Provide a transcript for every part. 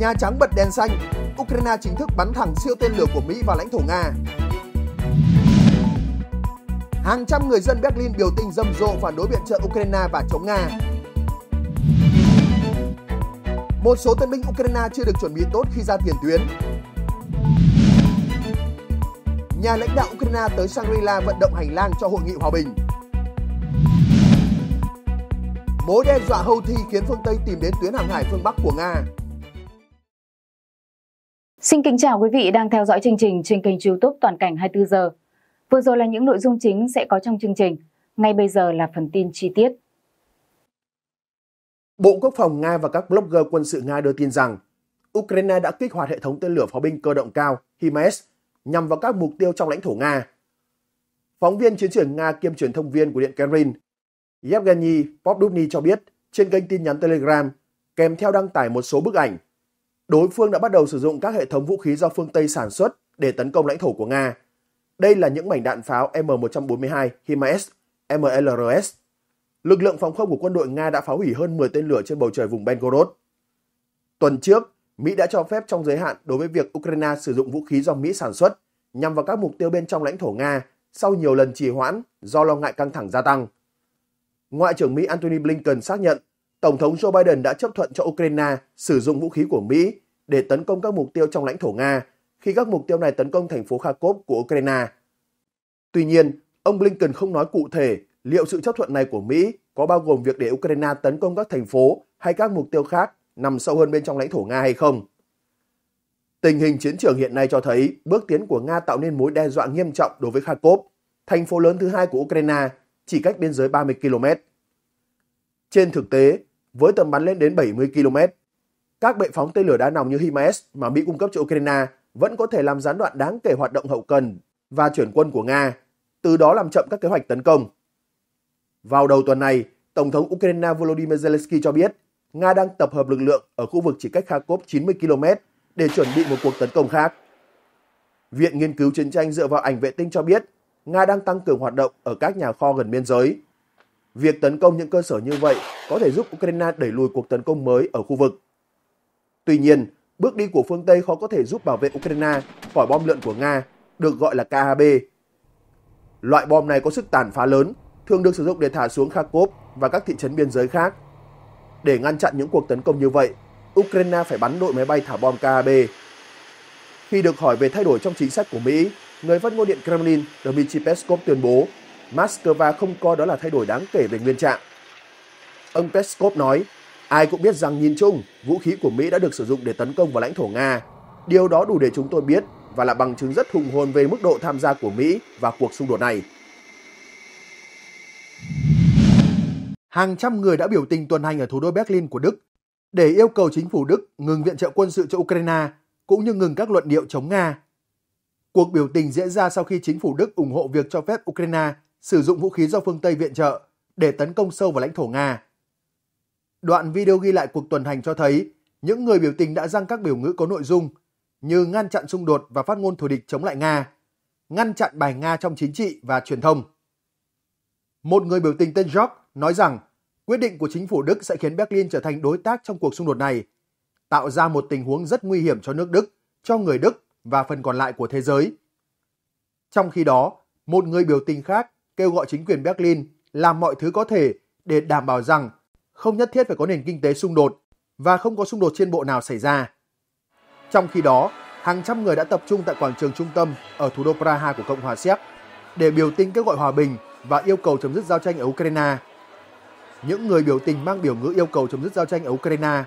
Nhà Trắng bật đèn xanh, Ukraine chính thức bắn thẳng siêu tên lửa của Mỹ vào lãnh thổ Nga. Hàng trăm người dân Berlin biểu tình rầm rộ phản đối viện trợ Ukraine và chống Nga. Một số tân binh Ukraine chưa được chuẩn bị tốt khi ra tiền tuyến. Nhà lãnh đạo Ukraine tới Shangri-La vận động hành lang cho hội nghị hòa bình. Mối đe dọa Houthi khiến phương Tây tìm đến tuyến hàng hải phương Bắc của Nga. Xin kính chào quý vị đang theo dõi chương trình trên kênh youtube Toàn cảnh 24 giờ. Vừa rồi là những nội dung chính sẽ có trong chương trình. Ngay bây giờ là phần tin chi tiết. Bộ Quốc phòng Nga và các blogger quân sự Nga đưa tin rằng Ukraine đã kích hoạt hệ thống tên lửa pháo binh cơ động cao HIMARS nhằm vào các mục tiêu trong lãnh thổ Nga. Phóng viên chiến trường Nga kiêm truyền thông viên của Điện Kremlin Yevgeny Popdubny cho biết trên kênh tin nhắn Telegram kèm theo đăng tải một số bức ảnh đối phương đã bắt đầu sử dụng các hệ thống vũ khí do phương Tây sản xuất để tấn công lãnh thổ của Nga. Đây là những mảnh đạn pháo M142 HIMARS, MLRS. Lực lượng phòng không của quân đội Nga đã phá hủy hơn 10 tên lửa trên bầu trời vùng Belgorod. Tuần trước, Mỹ đã cho phép trong giới hạn đối với việc Ukraine sử dụng vũ khí do Mỹ sản xuất nhằm vào các mục tiêu bên trong lãnh thổ Nga sau nhiều lần trì hoãn do lo ngại căng thẳng gia tăng. Ngoại trưởng Mỹ Antony Blinken xác nhận Tổng thống Joe Biden đã chấp thuận cho Ukraine sử dụng vũ khí của Mỹ để tấn công các mục tiêu trong lãnh thổ Nga khi các mục tiêu này tấn công thành phố Kharkov của Ukraine. Tuy nhiên, ông Blinken không nói cụ thể liệu sự chấp thuận này của Mỹ có bao gồm việc để Ukraine tấn công các thành phố hay các mục tiêu khác nằm sâu hơn bên trong lãnh thổ Nga hay không. Tình hình chiến trường hiện nay cho thấy bước tiến của Nga tạo nên mối đe dọa nghiêm trọng đối với Kharkov, thành phố lớn thứ hai của Ukraine, chỉ cách biên giới 30 km. Trên thực tế, với tầm bắn lên đến 70 km. Các bệ phóng tên lửa đa nòng như HIMARS mà Mỹ cung cấp cho Ukraine vẫn có thể làm gián đoạn đáng kể hoạt động hậu cần và chuyển quân của Nga, từ đó làm chậm các kế hoạch tấn công. Vào đầu tuần này, Tổng thống Ukraine Volodymyr Zelensky cho biết Nga đang tập hợp lực lượng ở khu vực chỉ cách Kharkov 90 km để chuẩn bị một cuộc tấn công khác. Viện Nghiên cứu Chiến tranh dựa vào ảnh vệ tinh cho biết Nga đang tăng cường hoạt động ở các nhà kho gần biên giới Việc tấn công những cơ sở như vậy có thể giúp Ukraine đẩy lùi cuộc tấn công mới ở khu vực. Tuy nhiên, bước đi của phương Tây khó có thể giúp bảo vệ Ukraine khỏi bom lượn của Nga, được gọi là KAB. Loại bom này có sức tàn phá lớn, thường được sử dụng để thả xuống Kharkov và các thị trấn biên giới khác. Để ngăn chặn những cuộc tấn công như vậy, Ukraine phải bắn đội máy bay thả bom KAB. Khi được hỏi về thay đổi trong chính sách của Mỹ, người phát ngôn điện Kremlin Dmitry Peskov tuyên bố Moscow không coi đó là thay đổi đáng kể về nguyên trạng. Ông Peskov nói, ai cũng biết rằng nhìn chung, vũ khí của Mỹ đã được sử dụng để tấn công vào lãnh thổ Nga. Điều đó đủ để chúng tôi biết và là bằng chứng rất hùng hồn về mức độ tham gia của Mỹ vào cuộc xung đột này. Hàng trăm người đã biểu tình tuần hành ở thủ đô Berlin của Đức để yêu cầu chính phủ Đức ngừng viện trợ quân sự cho Ukraine cũng như ngừng các luận điệu chống Nga. Cuộc biểu tình diễn ra sau khi chính phủ Đức ủng hộ việc cho phép Ukraine sử dụng vũ khí do phương Tây viện trợ để tấn công sâu vào lãnh thổ Nga. Đoạn video ghi lại cuộc tuần hành cho thấy những người biểu tình đã răng các biểu ngữ có nội dung như ngăn chặn xung đột và phát ngôn thù địch chống lại Nga, ngăn chặn bài Nga trong chính trị và truyền thông. Một người biểu tình tên Jock nói rằng quyết định của chính phủ Đức sẽ khiến Berlin trở thành đối tác trong cuộc xung đột này, tạo ra một tình huống rất nguy hiểm cho nước Đức, cho người Đức và phần còn lại của thế giới. Trong khi đó, một người biểu tình khác kêu gọi chính quyền Berlin làm mọi thứ có thể để đảm bảo rằng không nhất thiết phải có nền kinh tế xung đột và không có xung đột trên bộ nào xảy ra. Trong khi đó, hàng trăm người đã tập trung tại quảng trường trung tâm ở thủ đô Praha của Cộng hòa Séc để biểu tình kêu gọi hòa bình và yêu cầu chấm dứt giao tranh ở Ukraine. Những người biểu tình mang biểu ngữ yêu cầu chấm dứt giao tranh ở Ukraine.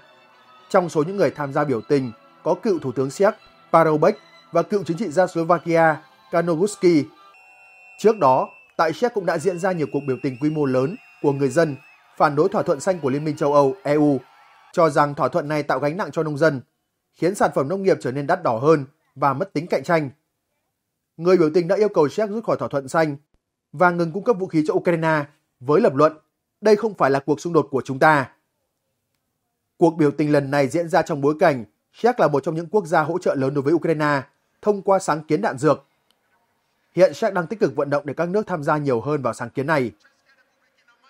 Trong số những người tham gia biểu tình có cựu Thủ tướng Séc Parobek và cựu chính trị gia Slovakia Kanoguski. Trước đó, tại Séc cũng đã diễn ra nhiều cuộc biểu tình quy mô lớn của người dân phản đối thỏa thuận xanh của Liên minh châu Âu EU, cho rằng thỏa thuận này tạo gánh nặng cho nông dân, khiến sản phẩm nông nghiệp trở nên đắt đỏ hơn và mất tính cạnh tranh. Người biểu tình đã yêu cầu Séc rút khỏi thỏa thuận xanh và ngừng cung cấp vũ khí cho Ukraine với lập luận đây không phải là cuộc xung đột của chúng ta. Cuộc biểu tình lần này diễn ra trong bối cảnh Séc là một trong những quốc gia hỗ trợ lớn đối với Ukraine thông qua sáng kiến đạn dược hiện Czech đang tích cực vận động để các nước tham gia nhiều hơn vào sáng kiến này.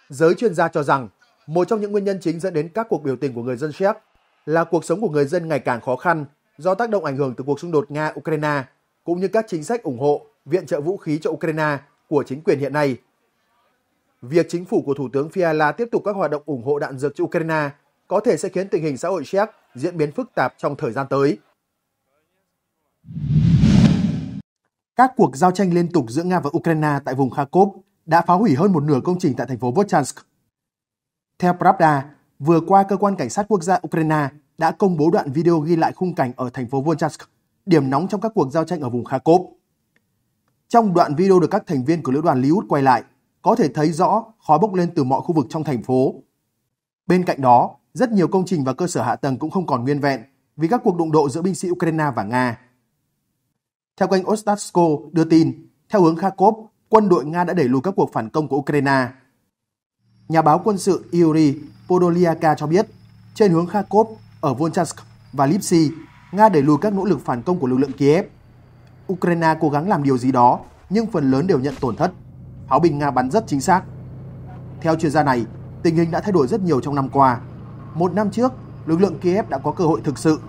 Giới chuyên gia cho rằng, một trong những nguyên nhân chính dẫn đến các cuộc biểu tình của người dân Czech là cuộc sống của người dân ngày càng khó khăn do tác động ảnh hưởng từ cuộc xung đột Nga-Ukraine cũng như các chính sách ủng hộ, viện trợ vũ khí cho Ukraine của chính quyền hiện nay. Việc chính phủ của Thủ tướng Fiala tiếp tục các hoạt động ủng hộ đạn dược cho Ukraine có thể sẽ khiến tình hình xã hội Czech diễn biến phức tạp trong thời gian tới. Các cuộc giao tranh liên tục giữa Nga và Ukraine tại vùng Kharkov đã phá hủy hơn một nửa công trình tại thành phố Volchansk. Theo Pravda, vừa qua cơ quan cảnh sát quốc gia Ukraine đã công bố đoạn video ghi lại khung cảnh ở thành phố Volchansk, điểm nóng trong các cuộc giao tranh ở vùng Kharkov. Trong đoạn video được các thành viên của lữ đoàn Liud quay lại, có thể thấy rõ khói bốc lên từ mọi khu vực trong thành phố. Bên cạnh đó, rất nhiều công trình và cơ sở hạ tầng cũng không còn nguyên vẹn vì các cuộc đụng độ giữa binh sĩ Ukraine và Nga. Theo kênh Ostatsko đưa tin, theo hướng Kharkov, quân đội Nga đã đẩy lùi các cuộc phản công của Ukraine. Nhà báo quân sự Yuri Podolyaka cho biết, trên hướng Kharkov ở Volchansk và Lipsy, Nga đẩy lùi các nỗ lực phản công của lực lượng Kiev. Ukraine cố gắng làm điều gì đó, nhưng phần lớn đều nhận tổn thất. Pháo binh Nga bắn rất chính xác. Theo chuyên gia này, tình hình đã thay đổi rất nhiều trong năm qua. Một năm trước, lực lượng Kiev đã có cơ hội thực sự.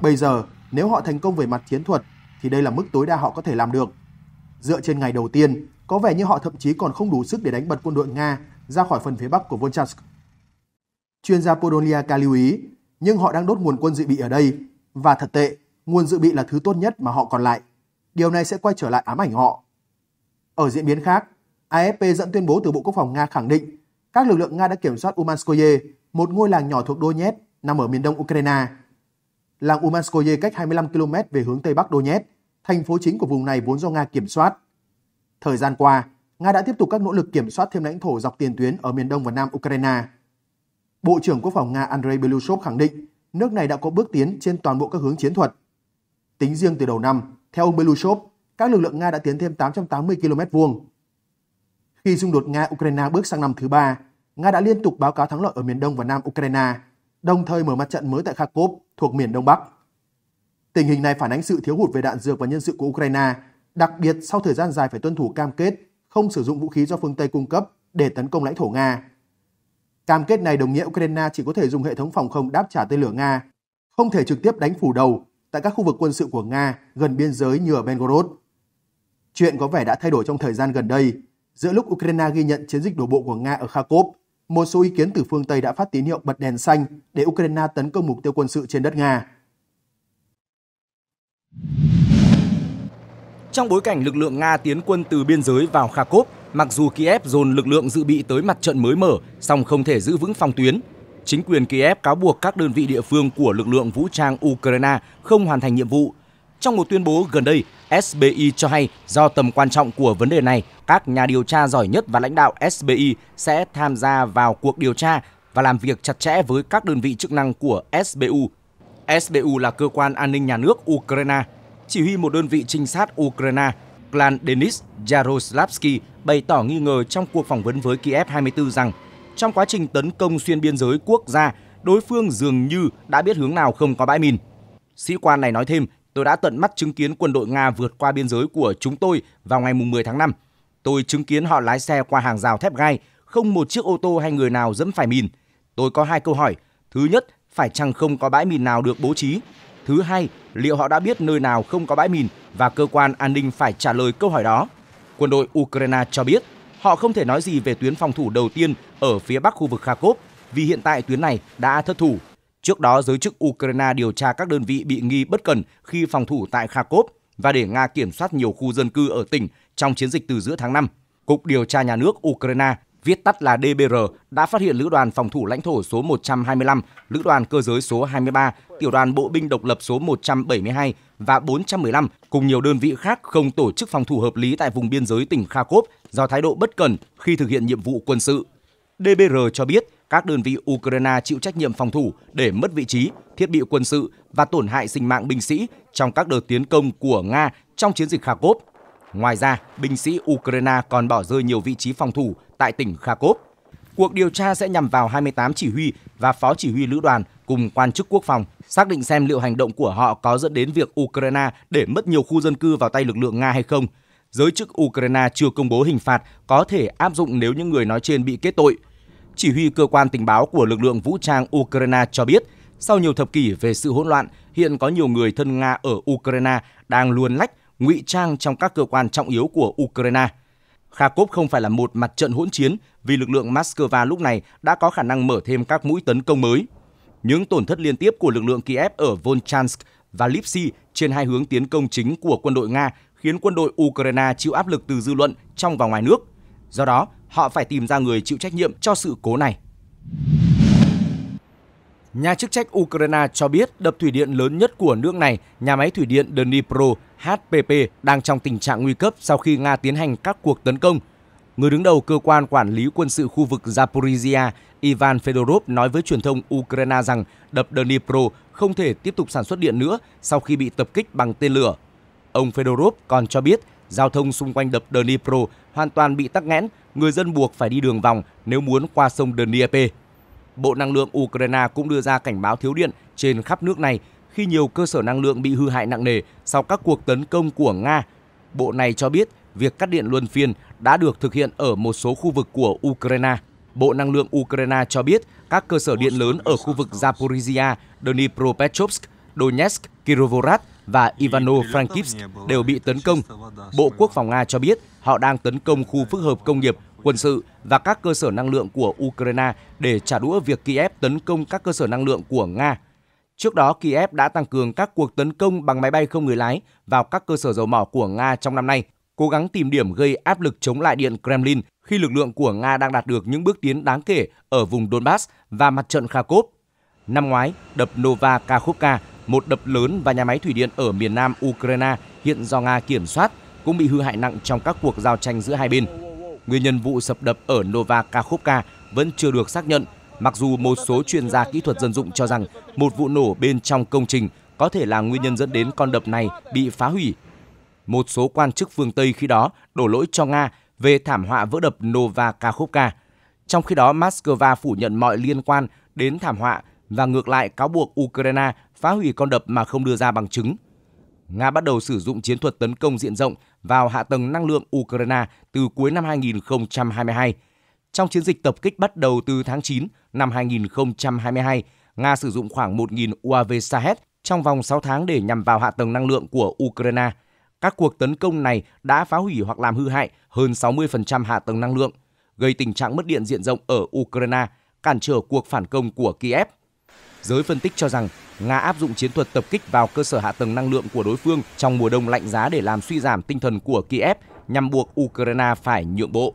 Bây giờ, nếu họ thành công về mặt chiến thuật thì đây là mức tối đa họ có thể làm được. Dựa trên ngày đầu tiên, có vẻ như họ thậm chí còn không đủ sức để đánh bật quân đội Nga ra khỏi phần phía bắc của Volchansk. Chuyên gia Podoliaka lưu ý, nhưng họ đang đốt nguồn quân dự bị ở đây, và thật tệ, nguồn dự bị là thứ tốt nhất mà họ còn lại. Điều này sẽ quay trở lại ám ảnh họ. Ở diễn biến khác, AFP dẫn tuyên bố từ Bộ Quốc phòng Nga khẳng định các lực lượng Nga đã kiểm soát Umanskoye, một ngôi làng nhỏ thuộc Donetsk nằm ở miền đông Ukraine. Làng Umanskoye cách 25 km về hướng tây bắc Donetsk thành phố chính của vùng này vốn do Nga kiểm soát. Thời gian qua, Nga đã tiếp tục các nỗ lực kiểm soát thêm lãnh thổ dọc tiền tuyến ở miền đông và nam Ukraine. Bộ trưởng Quốc phòng Nga Andrei Belousov khẳng định nước này đã có bước tiến trên toàn bộ các hướng chiến thuật. Tính riêng từ đầu năm, theo ông Belushov, các lực lượng Nga đã tiến thêm 880 km vuông. Khi xung đột Nga-Ukraine bước sang năm thứ ba, Nga đã liên tục báo cáo thắng lợi ở miền đông và nam Ukraine, đồng thời mở mặt trận mới tại Kharkov thuộc miền đông bắc. Tình hình này phản ánh sự thiếu hụt về đạn dược và nhân sự của Ukraine, đặc biệt sau thời gian dài phải tuân thủ cam kết không sử dụng vũ khí do phương Tây cung cấp để tấn công lãnh thổ Nga. Cam kết này đồng nghĩa Ukraine chỉ có thể dùng hệ thống phòng không đáp trả tên lửa Nga, không thể trực tiếp đánh phủ đầu tại các khu vực quân sự của Nga gần biên giới như ở Belgorod. Chuyện có vẻ đã thay đổi trong thời gian gần đây, giữa lúc Ukraine ghi nhận chiến dịch đổ bộ của Nga ở Kharkov, một số ý kiến từ phương Tây đã phát tín hiệu bật đèn xanh để Ukraine tấn công mục tiêu quân sự trên đất Nga. Trong bối cảnh lực lượng Nga tiến quân từ biên giới vào Kharkov, mặc dù Kiev dồn lực lượng dự bị tới mặt trận mới mở, song không thể giữ vững phòng tuyến. Chính quyền Kiev cáo buộc các đơn vị địa phương của lực lượng vũ trang Ukraine không hoàn thành nhiệm vụ. Trong một tuyên bố gần đây, SBI cho hay do tầm quan trọng của vấn đề này, các nhà điều tra giỏi nhất và lãnh đạo SBI sẽ tham gia vào cuộc điều tra và làm việc chặt chẽ với các đơn vị chức năng của SBU SBU là cơ quan an ninh nhà nước Ukraine, chỉ huy một đơn vị trinh sát Ukraine, Klan Denis Yaroslavsky bày tỏ nghi ngờ trong cuộc phỏng vấn với Kiev 24 rằng trong quá trình tấn công xuyên biên giới quốc gia, đối phương dường như đã biết hướng nào không có bãi mìn. Sĩ quan này nói thêm, tôi đã tận mắt chứng kiến quân đội Nga vượt qua biên giới của chúng tôi vào ngày 10 tháng 5. Tôi chứng kiến họ lái xe qua hàng rào thép gai, không một chiếc ô tô hay người nào dẫm phải mìn. Tôi có hai câu hỏi. Thứ nhất, phải chăng không có bãi mìn nào được bố trí? Thứ hai, liệu họ đã biết nơi nào không có bãi mìn và cơ quan an ninh phải trả lời câu hỏi đó? Quân đội Ukraine cho biết họ không thể nói gì về tuyến phòng thủ đầu tiên ở phía bắc khu vực Kharkov vì hiện tại tuyến này đã thất thủ. Trước đó, giới chức Ukraine điều tra các đơn vị bị nghi bất cẩn khi phòng thủ tại Kharkov và để Nga kiểm soát nhiều khu dân cư ở tỉnh trong chiến dịch từ giữa tháng 5. Cục điều tra nhà nước Ukraine viết tắt là DBR, đã phát hiện lữ đoàn phòng thủ lãnh thổ số 125, lữ đoàn cơ giới số 23, tiểu đoàn bộ binh độc lập số 172 và 415 cùng nhiều đơn vị khác không tổ chức phòng thủ hợp lý tại vùng biên giới tỉnh Kharkov do thái độ bất cẩn khi thực hiện nhiệm vụ quân sự. DBR cho biết các đơn vị Ukraine chịu trách nhiệm phòng thủ để mất vị trí, thiết bị quân sự và tổn hại sinh mạng binh sĩ trong các đợt tiến công của Nga trong chiến dịch Kharkov Ngoài ra, binh sĩ Ukraine còn bỏ rơi nhiều vị trí phòng thủ tại tỉnh Kharkov. Cuộc điều tra sẽ nhằm vào 28 chỉ huy và phó chỉ huy lữ đoàn cùng quan chức quốc phòng, xác định xem liệu hành động của họ có dẫn đến việc Ukraine để mất nhiều khu dân cư vào tay lực lượng Nga hay không. Giới chức Ukraine chưa công bố hình phạt có thể áp dụng nếu những người nói trên bị kết tội. Chỉ huy cơ quan tình báo của lực lượng vũ trang Ukraine cho biết, sau nhiều thập kỷ về sự hỗn loạn, hiện có nhiều người thân Nga ở Ukraine đang luôn lách ngụy trang trong các cơ quan trọng yếu của Ukraine. Kharkov không phải là một mặt trận hỗn chiến vì lực lượng Moscow lúc này đã có khả năng mở thêm các mũi tấn công mới. Những tổn thất liên tiếp của lực lượng Kiev ở Volchansk và Lipsy trên hai hướng tiến công chính của quân đội Nga khiến quân đội Ukraine chịu áp lực từ dư luận trong và ngoài nước. Do đó, họ phải tìm ra người chịu trách nhiệm cho sự cố này. Nhà chức trách Ukraine cho biết đập thủy điện lớn nhất của nước này, nhà máy thủy điện Dnipro HPP đang trong tình trạng nguy cấp sau khi Nga tiến hành các cuộc tấn công. Người đứng đầu cơ quan quản lý quân sự khu vực Zaporizhia, Ivan Fedorov nói với truyền thông Ukraine rằng đập Dnipro không thể tiếp tục sản xuất điện nữa sau khi bị tập kích bằng tên lửa. Ông Fedorov còn cho biết giao thông xung quanh đập Dnipro hoàn toàn bị tắc nghẽn, người dân buộc phải đi đường vòng nếu muốn qua sông Dnieper. Bộ Năng lượng Ukraine cũng đưa ra cảnh báo thiếu điện trên khắp nước này khi nhiều cơ sở năng lượng bị hư hại nặng nề sau các cuộc tấn công của Nga. Bộ này cho biết việc cắt điện luân phiên đã được thực hiện ở một số khu vực của Ukraine. Bộ Năng lượng Ukraine cho biết các cơ sở điện lớn ở khu vực Zaporizhia, Dnipropetrovsk, Donetsk, Kirovohrad và Ivano-Frankivsk đều bị tấn công. Bộ Quốc phòng Nga cho biết họ đang tấn công khu phức hợp công nghiệp quân sự và các cơ sở năng lượng của Ukraine để trả đũa việc Kiev tấn công các cơ sở năng lượng của Nga. Trước đó, Kiev đã tăng cường các cuộc tấn công bằng máy bay không người lái vào các cơ sở dầu mỏ của Nga trong năm nay, cố gắng tìm điểm gây áp lực chống lại điện Kremlin khi lực lượng của Nga đang đạt được những bước tiến đáng kể ở vùng Donbass và mặt trận Kharkov. Năm ngoái, đập Nova Kakhovka, một đập lớn và nhà máy thủy điện ở miền nam Ukraine hiện do Nga kiểm soát, cũng bị hư hại nặng trong các cuộc giao tranh giữa hai bên. Nguyên nhân vụ sập đập ở Nova Kakhovka vẫn chưa được xác nhận, mặc dù một số chuyên gia kỹ thuật dân dụng cho rằng một vụ nổ bên trong công trình có thể là nguyên nhân dẫn đến con đập này bị phá hủy. Một số quan chức phương Tây khi đó đổ lỗi cho Nga về thảm họa vỡ đập Nova Kakhovka. Trong khi đó, Moscow phủ nhận mọi liên quan đến thảm họa và ngược lại cáo buộc Ukraine phá hủy con đập mà không đưa ra bằng chứng. Nga bắt đầu sử dụng chiến thuật tấn công diện rộng vào hạ tầng năng lượng Ukraine từ cuối năm 2022. Trong chiến dịch tập kích bắt đầu từ tháng 9 năm 2022, Nga sử dụng khoảng 1.000 UAV Shahed trong vòng 6 tháng để nhằm vào hạ tầng năng lượng của Ukraine. Các cuộc tấn công này đã phá hủy hoặc làm hư hại hơn 60% hạ tầng năng lượng, gây tình trạng mất điện diện rộng ở Ukraine, cản trở cuộc phản công của Kiev Giới phân tích cho rằng Nga áp dụng chiến thuật tập kích vào cơ sở hạ tầng năng lượng của đối phương trong mùa đông lạnh giá để làm suy giảm tinh thần của Kiev nhằm buộc Ukraine phải nhượng bộ.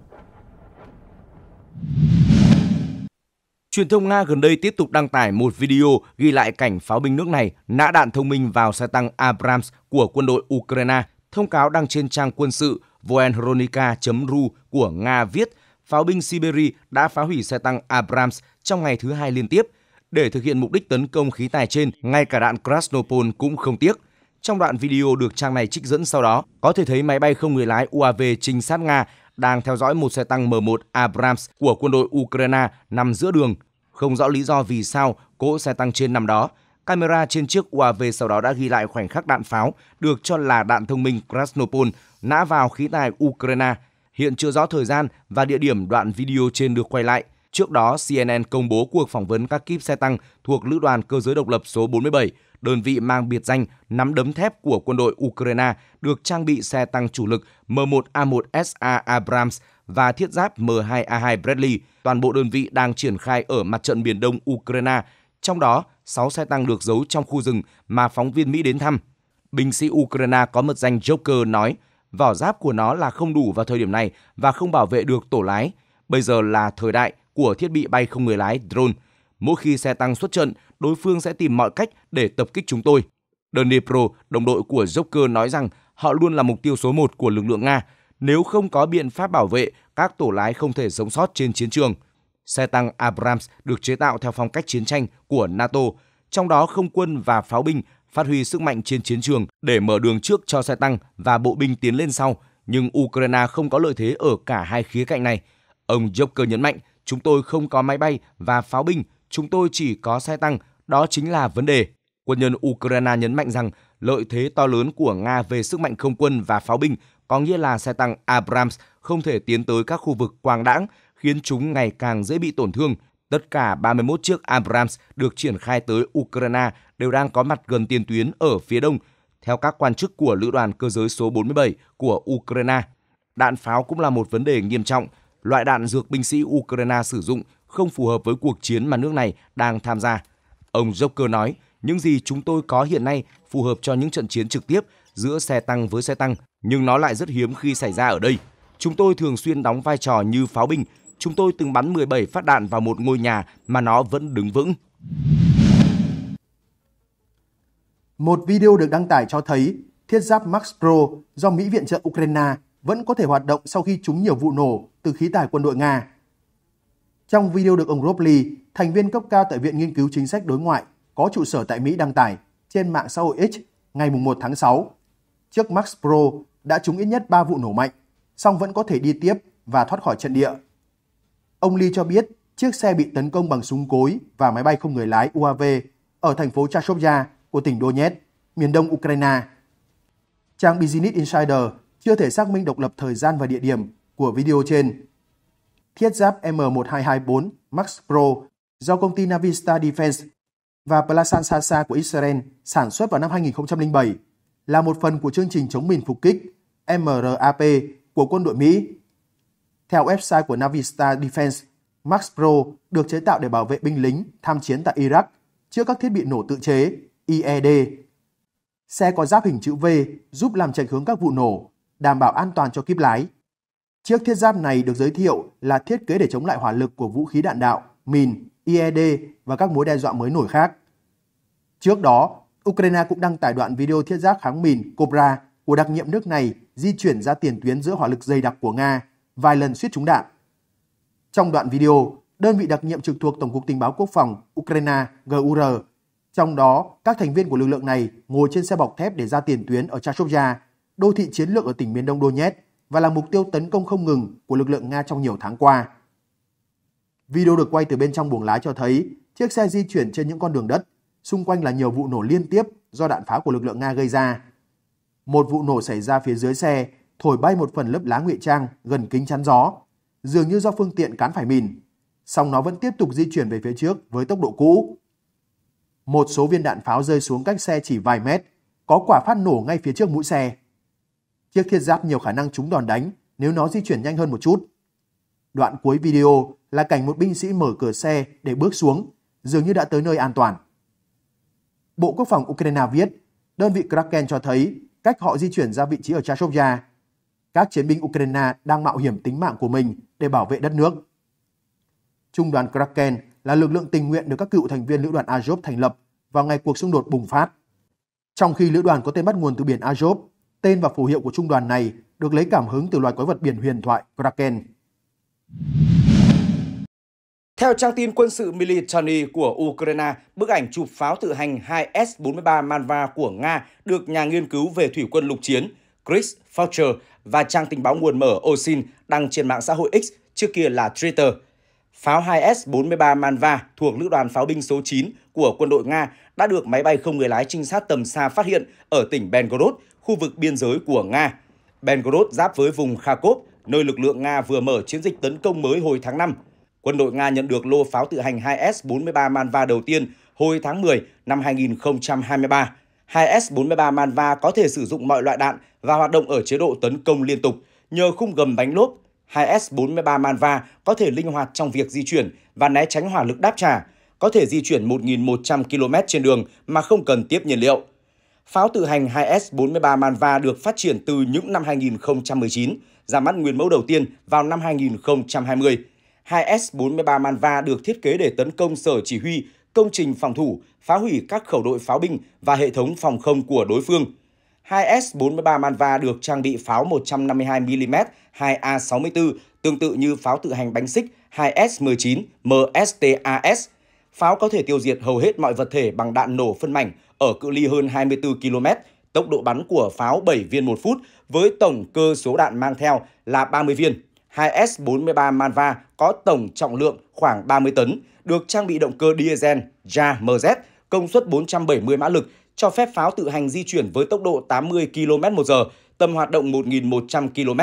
Truyền thông Nga gần đây tiếp tục đăng tải một video ghi lại cảnh pháo binh nước này nã đạn thông minh vào xe tăng Abrams của quân đội Ukraine. Thông cáo đăng trên trang quân sự voenhronica.ru của Nga viết pháo binh Siberia đã phá hủy xe tăng Abrams trong ngày thứ hai liên tiếp – để thực hiện mục đích tấn công khí tài trên, ngay cả đạn Krasnopol cũng không tiếc. Trong đoạn video được trang này trích dẫn sau đó, có thể thấy máy bay không người lái UAV trinh sát Nga đang theo dõi một xe tăng M1 Abrams của quân đội Ukraine nằm giữa đường. Không rõ lý do vì sao cỗ xe tăng trên nằm đó, camera trên chiếc UAV sau đó đã ghi lại khoảnh khắc đạn pháo được cho là đạn thông minh Krasnopol nã vào khí tài Ukraine. Hiện chưa rõ thời gian và địa điểm đoạn video trên được quay lại. Trước đó, CNN công bố cuộc phỏng vấn các kíp xe tăng thuộc Lữ đoàn Cơ giới độc lập số 47, đơn vị mang biệt danh nắm đấm thép của quân đội Ukraine, được trang bị xe tăng chủ lực M1A1SA Abrams và thiết giáp M2A2 Bradley. Toàn bộ đơn vị đang triển khai ở mặt trận miền đông Ukraine, trong đó 6 xe tăng được giấu trong khu rừng mà phóng viên Mỹ đến thăm. Binh sĩ Ukraine có mật danh Joker nói, vỏ giáp của nó là không đủ vào thời điểm này và không bảo vệ được tổ lái. Bây giờ là thời đại, của thiết bị bay không người lái drone. Mỗi khi xe tăng xuất trận, đối phương sẽ tìm mọi cách để tập kích chúng tôi. Dnipro, đồng đội của Joker nói rằng họ luôn là mục tiêu số một của lực lượng Nga. Nếu không có biện pháp bảo vệ, các tổ lái không thể sống sót trên chiến trường. Xe tăng Abrams được chế tạo theo phong cách chiến tranh của NATO, trong đó không quân và pháo binh phát huy sức mạnh trên chiến trường để mở đường trước cho xe tăng và bộ binh tiến lên sau, nhưng Ukraine không có lợi thế ở cả hai khía cạnh này. Ông Joker nhấn mạnh Chúng tôi không có máy bay và pháo binh, chúng tôi chỉ có xe tăng, đó chính là vấn đề. Quân nhân Ukraine nhấn mạnh rằng lợi thế to lớn của Nga về sức mạnh không quân và pháo binh có nghĩa là xe tăng Abrams không thể tiến tới các khu vực quang đãng, khiến chúng ngày càng dễ bị tổn thương. Tất cả 31 chiếc Abrams được triển khai tới Ukraine đều đang có mặt gần tiền tuyến ở phía đông, theo các quan chức của Lữ đoàn Cơ giới số 47 của Ukraine. Đạn pháo cũng là một vấn đề nghiêm trọng loại đạn dược binh sĩ Ukraine sử dụng không phù hợp với cuộc chiến mà nước này đang tham gia. Ông Joker nói, những gì chúng tôi có hiện nay phù hợp cho những trận chiến trực tiếp giữa xe tăng với xe tăng, nhưng nó lại rất hiếm khi xảy ra ở đây. Chúng tôi thường xuyên đóng vai trò như pháo binh, chúng tôi từng bắn 17 phát đạn vào một ngôi nhà mà nó vẫn đứng vững. Một video được đăng tải cho thấy thiết giáp Max Pro do Mỹ viện trợ Ukraine vẫn có thể hoạt động sau khi trúng nhiều vụ nổ từ khí tài quân đội Nga. Trong video được ông Robley, thành viên cấp cao tại Viện Nghiên cứu Chính sách Đối ngoại có trụ sở tại Mỹ đăng tải trên mạng xã hội X ngày 1 tháng 6, chiếc Max Pro đã trúng ít nhất 3 vụ nổ mạnh, song vẫn có thể đi tiếp và thoát khỏi trận địa. Ông Lee cho biết chiếc xe bị tấn công bằng súng cối và máy bay không người lái UAV ở thành phố Chashovya của tỉnh Donetsk, miền đông Ukraine. Trang Business Insider chưa thể xác minh độc lập thời gian và địa điểm của video trên. Thiết giáp M1224 Max Pro do công ty Navista Defense và Plasan Sasa của Israel sản xuất vào năm 2007 là một phần của chương trình chống mìn phục kích MRAP của quân đội Mỹ. Theo website của Navista Defense, Max Pro được chế tạo để bảo vệ binh lính tham chiến tại Iraq trước các thiết bị nổ tự chế IED. Xe có giáp hình chữ V giúp làm chệch hướng các vụ nổ đảm bảo an toàn cho kíp lái. Chiếc thiết giáp này được giới thiệu là thiết kế để chống lại hỏa lực của vũ khí đạn đạo, mìn, IED và các mối đe dọa mới nổi khác. Trước đó, Ukraine cũng đăng tải đoạn video thiết giáp kháng mìn Cobra của đặc nhiệm nước này di chuyển ra tiền tuyến giữa hỏa lực dày đặc của Nga, vài lần suýt trúng đạn. Trong đoạn video, đơn vị đặc nhiệm trực thuộc Tổng cục Tình báo Quốc phòng Ukraine GUR, trong đó các thành viên của lực lượng này ngồi trên xe bọc thép để ra tiền tuyến ở Chashovya, đô thị chiến lược ở tỉnh miền đông Donetsk và là mục tiêu tấn công không ngừng của lực lượng Nga trong nhiều tháng qua. Video được quay từ bên trong buồng lái cho thấy chiếc xe di chuyển trên những con đường đất, xung quanh là nhiều vụ nổ liên tiếp do đạn pháo của lực lượng Nga gây ra. Một vụ nổ xảy ra phía dưới xe, thổi bay một phần lớp lá ngụy trang gần kính chắn gió, dường như do phương tiện cán phải mìn. Song nó vẫn tiếp tục di chuyển về phía trước với tốc độ cũ. Một số viên đạn pháo rơi xuống cách xe chỉ vài mét, có quả phát nổ ngay phía trước mũi xe. Chiếc thiết giáp nhiều khả năng trúng đòn đánh nếu nó di chuyển nhanh hơn một chút. Đoạn cuối video là cảnh một binh sĩ mở cửa xe để bước xuống, dường như đã tới nơi an toàn. Bộ Quốc phòng Ukraine viết, đơn vị Kraken cho thấy cách họ di chuyển ra vị trí ở Chashovya. Các chiến binh Ukraine đang mạo hiểm tính mạng của mình để bảo vệ đất nước. Trung đoàn Kraken là lực lượng tình nguyện được các cựu thành viên lữ đoàn Azov thành lập vào ngày cuộc xung đột bùng phát. Trong khi lữ đoàn có tên bắt nguồn từ biển Azov, Tên và phù hiệu của trung đoàn này được lấy cảm hứng từ loài quái vật biển huyền thoại Kraken. Theo trang tin quân sự Military của Ukraine, bức ảnh chụp pháo tự hành 2S-43 Manva của Nga được nhà nghiên cứu về thủy quân lục chiến Chris Foucher và trang tình báo nguồn mở Osin đăng trên mạng xã hội X, trước kia là Twitter. Pháo 2S-43 Manva thuộc lữ đoàn pháo binh số 9 của quân đội Nga đã được máy bay không người lái trinh sát tầm xa phát hiện ở tỉnh Belgorod khu vực biên giới của Nga. Belgorod giáp với vùng Kharkov, nơi lực lượng Nga vừa mở chiến dịch tấn công mới hồi tháng 5. Quân đội Nga nhận được lô pháo tự hành 2S-43 Manva đầu tiên hồi tháng 10 năm 2023. 2S-43 Manva có thể sử dụng mọi loại đạn và hoạt động ở chế độ tấn công liên tục. Nhờ khung gầm bánh lốp, 2S-43 Manva có thể linh hoạt trong việc di chuyển và né tránh hỏa lực đáp trả, có thể di chuyển 1.100 km trên đường mà không cần tiếp nhiên liệu. Pháo tự hành 2S-43 Manva được phát triển từ những năm 2019, ra mắt nguyên mẫu đầu tiên vào năm 2020. 2S-43 Manva được thiết kế để tấn công sở chỉ huy, công trình phòng thủ, phá hủy các khẩu đội pháo binh và hệ thống phòng không của đối phương. 2S-43 Manva được trang bị pháo 152mm 2A64 tương tự như pháo tự hành bánh xích 2S-19 MSTAS pháo có thể tiêu diệt hầu hết mọi vật thể bằng đạn nổ phân mảnh ở cự ly hơn 24 km. Tốc độ bắn của pháo 7 viên một phút với tổng cơ số đạn mang theo là 30 viên. 2S-43 Manva có tổng trọng lượng khoảng 30 tấn, được trang bị động cơ diesel ja công suất 470 mã lực, cho phép pháo tự hành di chuyển với tốc độ 80 km h tầm hoạt động 1.100 km.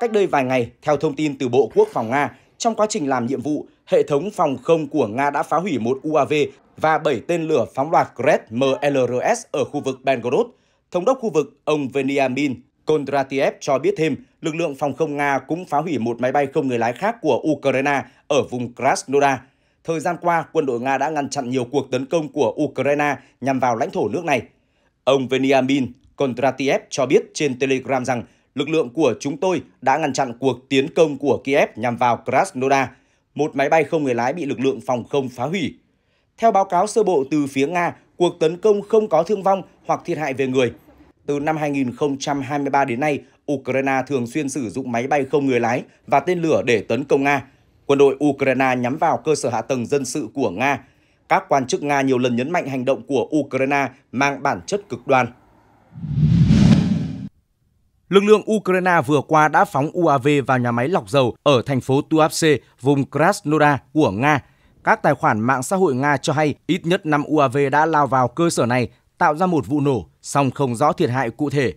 Cách đây vài ngày, theo thông tin từ Bộ Quốc phòng Nga, trong quá trình làm nhiệm vụ, hệ thống phòng không của Nga đã phá hủy một UAV và 7 tên lửa phóng loạt Gret MLRS ở khu vực Belgorod. Thống đốc khu vực, ông Veniamin Kondratiev cho biết thêm, lực lượng phòng không Nga cũng phá hủy một máy bay không người lái khác của Ukraine ở vùng Krasnodar. Thời gian qua, quân đội Nga đã ngăn chặn nhiều cuộc tấn công của Ukraine nhằm vào lãnh thổ nước này. Ông Veniamin Kondratiev cho biết trên Telegram rằng lực lượng của chúng tôi đã ngăn chặn cuộc tiến công của Kiev nhằm vào Krasnodar. Một máy bay không người lái bị lực lượng phòng không phá hủy. Theo báo cáo sơ bộ từ phía Nga, cuộc tấn công không có thương vong hoặc thiệt hại về người. Từ năm 2023 đến nay, Ukraine thường xuyên sử dụng máy bay không người lái và tên lửa để tấn công Nga. Quân đội Ukraine nhắm vào cơ sở hạ tầng dân sự của Nga. Các quan chức Nga nhiều lần nhấn mạnh hành động của Ukraine mang bản chất cực đoan. Lực lượng Ukraine vừa qua đã phóng UAV vào nhà máy lọc dầu ở thành phố Tuapse, vùng Krasnodar của Nga. Các tài khoản mạng xã hội Nga cho hay ít nhất 5 UAV đã lao vào cơ sở này, tạo ra một vụ nổ, song không rõ thiệt hại cụ thể.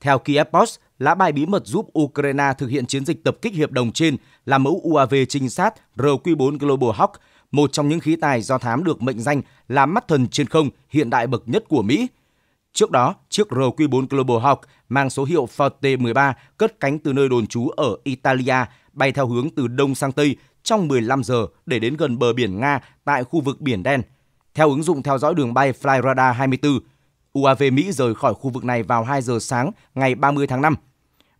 Theo Kiev Post, lá bài bí mật giúp Ukraine thực hiện chiến dịch tập kích hiệp đồng trên là mẫu UAV trinh sát RQ-4 Global Hawk, một trong những khí tài do thám được mệnh danh là mắt thần trên không hiện đại bậc nhất của Mỹ – Trước đó, chiếc RQ4 Global Hawk mang số hiệu Forte 13 cất cánh từ nơi đồn trú ở Italia, bay theo hướng từ đông sang tây trong 15 giờ để đến gần bờ biển Nga tại khu vực Biển Đen. Theo ứng dụng theo dõi đường bay Flyradar 24, UAV Mỹ rời khỏi khu vực này vào 2 giờ sáng ngày 30 tháng 5.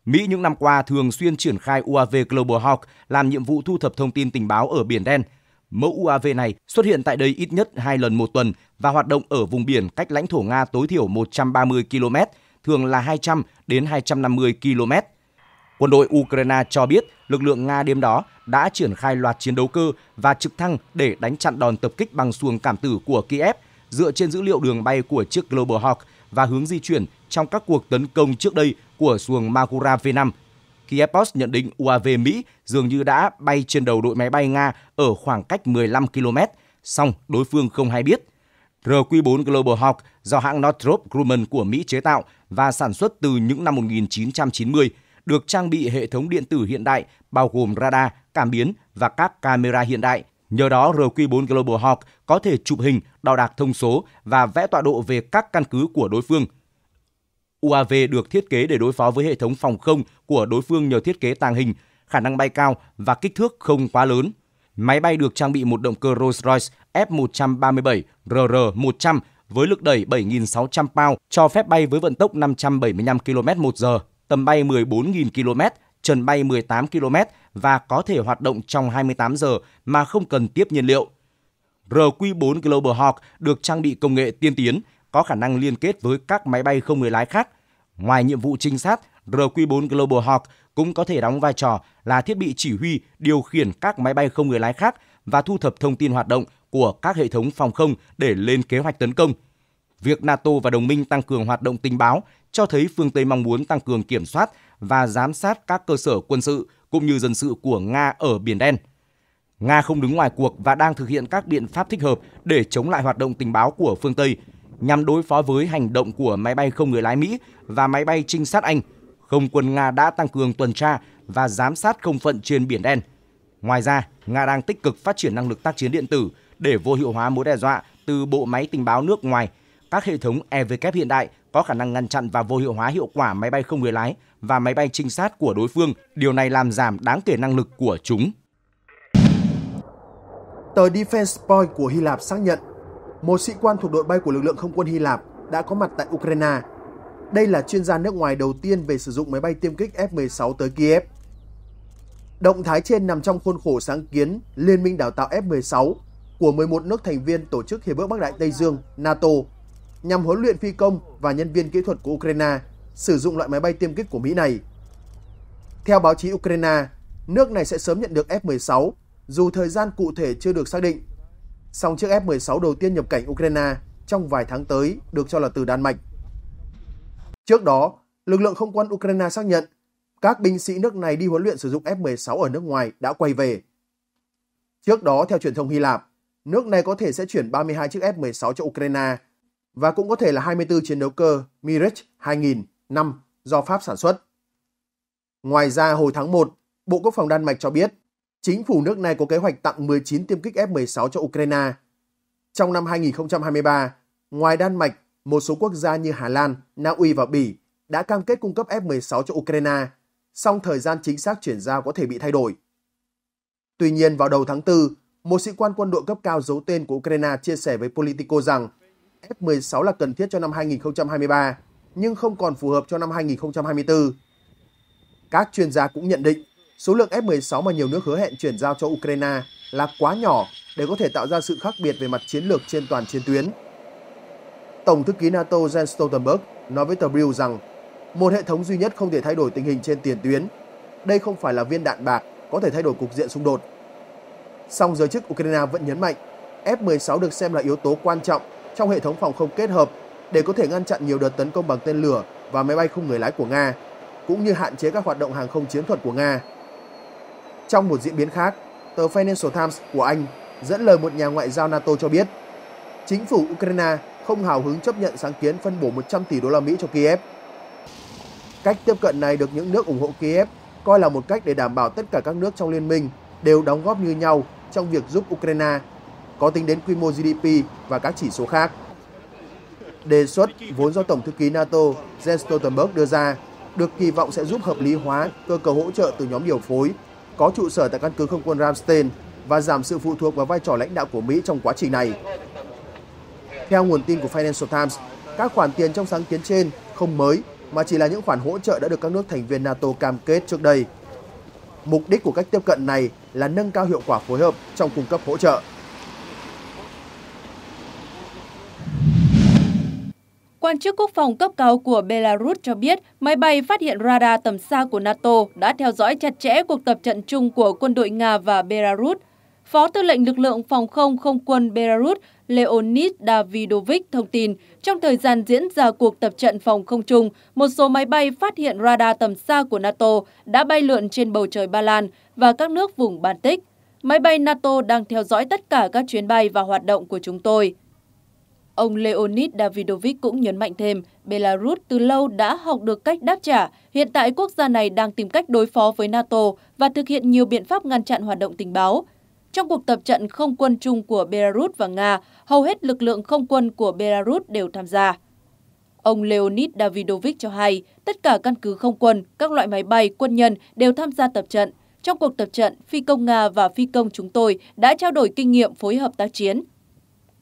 Mỹ những năm qua thường xuyên triển khai UAV Global Hawk làm nhiệm vụ thu thập thông tin tình báo ở Biển Đen – Mẫu UAV này xuất hiện tại đây ít nhất 2 lần một tuần và hoạt động ở vùng biển cách lãnh thổ Nga tối thiểu 130 km, thường là 200 đến 250 km. Quân đội Ukraine cho biết lực lượng Nga đêm đó đã triển khai loạt chiến đấu cơ và trực thăng để đánh chặn đòn tập kích bằng xuồng cảm tử của Kiev dựa trên dữ liệu đường bay của chiếc Global Hawk và hướng di chuyển trong các cuộc tấn công trước đây của xuồng Magura V5 khi Airbus nhận định UAV Mỹ dường như đã bay trên đầu đội máy bay Nga ở khoảng cách 15 km, song đối phương không hay biết. RQ4 Global Hawk do hãng Northrop Grumman của Mỹ chế tạo và sản xuất từ những năm 1990, được trang bị hệ thống điện tử hiện đại bao gồm radar, cảm biến và các camera hiện đại. Nhờ đó, RQ4 Global Hawk có thể chụp hình, đo đạc thông số và vẽ tọa độ về các căn cứ của đối phương – UAV được thiết kế để đối phó với hệ thống phòng không của đối phương nhờ thiết kế tàng hình, khả năng bay cao và kích thước không quá lớn. Máy bay được trang bị một động cơ Rolls-Royce F137 RR100 với lực đẩy 7.600 pound cho phép bay với vận tốc 575 km một giờ, tầm bay 14.000 km, trần bay 18 km và có thể hoạt động trong 28 giờ mà không cần tiếp nhiên liệu. RQ-4 Global Hawk được trang bị công nghệ tiên tiến, có khả năng liên kết với các máy bay không người lái khác Ngoài nhiệm vụ trinh sát, RQ4 Global Hawk cũng có thể đóng vai trò là thiết bị chỉ huy điều khiển các máy bay không người lái khác và thu thập thông tin hoạt động của các hệ thống phòng không để lên kế hoạch tấn công. Việc NATO và đồng minh tăng cường hoạt động tình báo cho thấy phương Tây mong muốn tăng cường kiểm soát và giám sát các cơ sở quân sự cũng như dân sự của Nga ở Biển Đen. Nga không đứng ngoài cuộc và đang thực hiện các biện pháp thích hợp để chống lại hoạt động tình báo của phương Tây – nhằm đối phó với hành động của máy bay không người lái Mỹ và máy bay trinh sát Anh, không quân Nga đã tăng cường tuần tra và giám sát không phận trên Biển Đen. Ngoài ra, Nga đang tích cực phát triển năng lực tác chiến điện tử để vô hiệu hóa mối đe dọa từ bộ máy tình báo nước ngoài. Các hệ thống EW hiện đại có khả năng ngăn chặn và vô hiệu hóa hiệu quả máy bay không người lái và máy bay trinh sát của đối phương. Điều này làm giảm đáng kể năng lực của chúng. Tờ Defense Point của Hy Lạp xác nhận một sĩ quan thuộc đội bay của lực lượng không quân Hy Lạp đã có mặt tại Ukraine. Đây là chuyên gia nước ngoài đầu tiên về sử dụng máy bay tiêm kích F-16 tới Kiev. Động thái trên nằm trong khuôn khổ sáng kiến Liên minh đào tạo F-16 của 11 nước thành viên Tổ chức Hiệp ước Bắc Đại Tây Dương NATO nhằm huấn luyện phi công và nhân viên kỹ thuật của Ukraine sử dụng loại máy bay tiêm kích của Mỹ này. Theo báo chí Ukraine, nước này sẽ sớm nhận được F-16 dù thời gian cụ thể chưa được xác định song chiếc F-16 đầu tiên nhập cảnh Ukraine trong vài tháng tới được cho là từ Đan Mạch. Trước đó, lực lượng không quân Ukraine xác nhận các binh sĩ nước này đi huấn luyện sử dụng F-16 ở nước ngoài đã quay về. Trước đó, theo truyền thông Hy Lạp, nước này có thể sẽ chuyển 32 chiếc F-16 cho Ukraine và cũng có thể là 24 chiến đấu cơ Mirage 2000 năm do Pháp sản xuất. Ngoài ra, hồi tháng 1, Bộ Quốc phòng Đan Mạch cho biết chính phủ nước này có kế hoạch tặng 19 tiêm kích F-16 cho Ukraine. Trong năm 2023, ngoài Đan Mạch, một số quốc gia như Hà Lan, Na Uy và Bỉ đã cam kết cung cấp F-16 cho Ukraine, song thời gian chính xác chuyển giao có thể bị thay đổi. Tuy nhiên, vào đầu tháng 4, một sĩ quan quân đội cấp cao giấu tên của Ukraine chia sẻ với Politico rằng F-16 là cần thiết cho năm 2023, nhưng không còn phù hợp cho năm 2024. Các chuyên gia cũng nhận định số lượng F-16 mà nhiều nước hứa hẹn chuyển giao cho Ukraine là quá nhỏ để có thể tạo ra sự khác biệt về mặt chiến lược trên toàn chiến tuyến. Tổng thư ký NATO Jens Stoltenberg nói với tờ Bill rằng một hệ thống duy nhất không thể thay đổi tình hình trên tiền tuyến. Đây không phải là viên đạn bạc có thể thay đổi cục diện xung đột. Song giới chức Ukraine vẫn nhấn mạnh F-16 được xem là yếu tố quan trọng trong hệ thống phòng không kết hợp để có thể ngăn chặn nhiều đợt tấn công bằng tên lửa và máy bay không người lái của Nga, cũng như hạn chế các hoạt động hàng không chiến thuật của Nga. Trong một diễn biến khác, tờ Financial Times của Anh dẫn lời một nhà ngoại giao NATO cho biết, chính phủ Ukraine không hào hứng chấp nhận sáng kiến phân bổ 100 tỷ đô la Mỹ cho Kiev. Cách tiếp cận này được những nước ủng hộ Kiev coi là một cách để đảm bảo tất cả các nước trong liên minh đều đóng góp như nhau trong việc giúp Ukraine, có tính đến quy mô GDP và các chỉ số khác. Đề xuất vốn do Tổng thư ký NATO Jens Stoltenberg đưa ra được kỳ vọng sẽ giúp hợp lý hóa cơ cấu hỗ trợ từ nhóm điều phối có trụ sở tại căn cứ không quân Ramstein và giảm sự phụ thuộc vào vai trò lãnh đạo của Mỹ trong quá trình này. Theo nguồn tin của Financial Times, các khoản tiền trong sáng kiến trên không mới mà chỉ là những khoản hỗ trợ đã được các nước thành viên NATO cam kết trước đây. Mục đích của cách tiếp cận này là nâng cao hiệu quả phối hợp trong cung cấp hỗ trợ. Quan chức quốc phòng cấp cao của Belarus cho biết máy bay phát hiện radar tầm xa của NATO đã theo dõi chặt chẽ cuộc tập trận chung của quân đội Nga và Belarus. Phó tư lệnh lực lượng phòng không không quân Belarus Leonid Davidovich thông tin, trong thời gian diễn ra cuộc tập trận phòng không chung, một số máy bay phát hiện radar tầm xa của NATO đã bay lượn trên bầu trời Ba Lan và các nước vùng Baltic. Máy bay NATO đang theo dõi tất cả các chuyến bay và hoạt động của chúng tôi. Ông Leonid Davidovich cũng nhấn mạnh thêm, Belarus từ lâu đã học được cách đáp trả. Hiện tại quốc gia này đang tìm cách đối phó với NATO và thực hiện nhiều biện pháp ngăn chặn hoạt động tình báo. Trong cuộc tập trận không quân chung của Belarus và Nga, hầu hết lực lượng không quân của Belarus đều tham gia. Ông Leonid Davidovich cho hay, tất cả căn cứ không quân, các loại máy bay, quân nhân đều tham gia tập trận. Trong cuộc tập trận, phi công Nga và phi công chúng tôi đã trao đổi kinh nghiệm phối hợp tác chiến,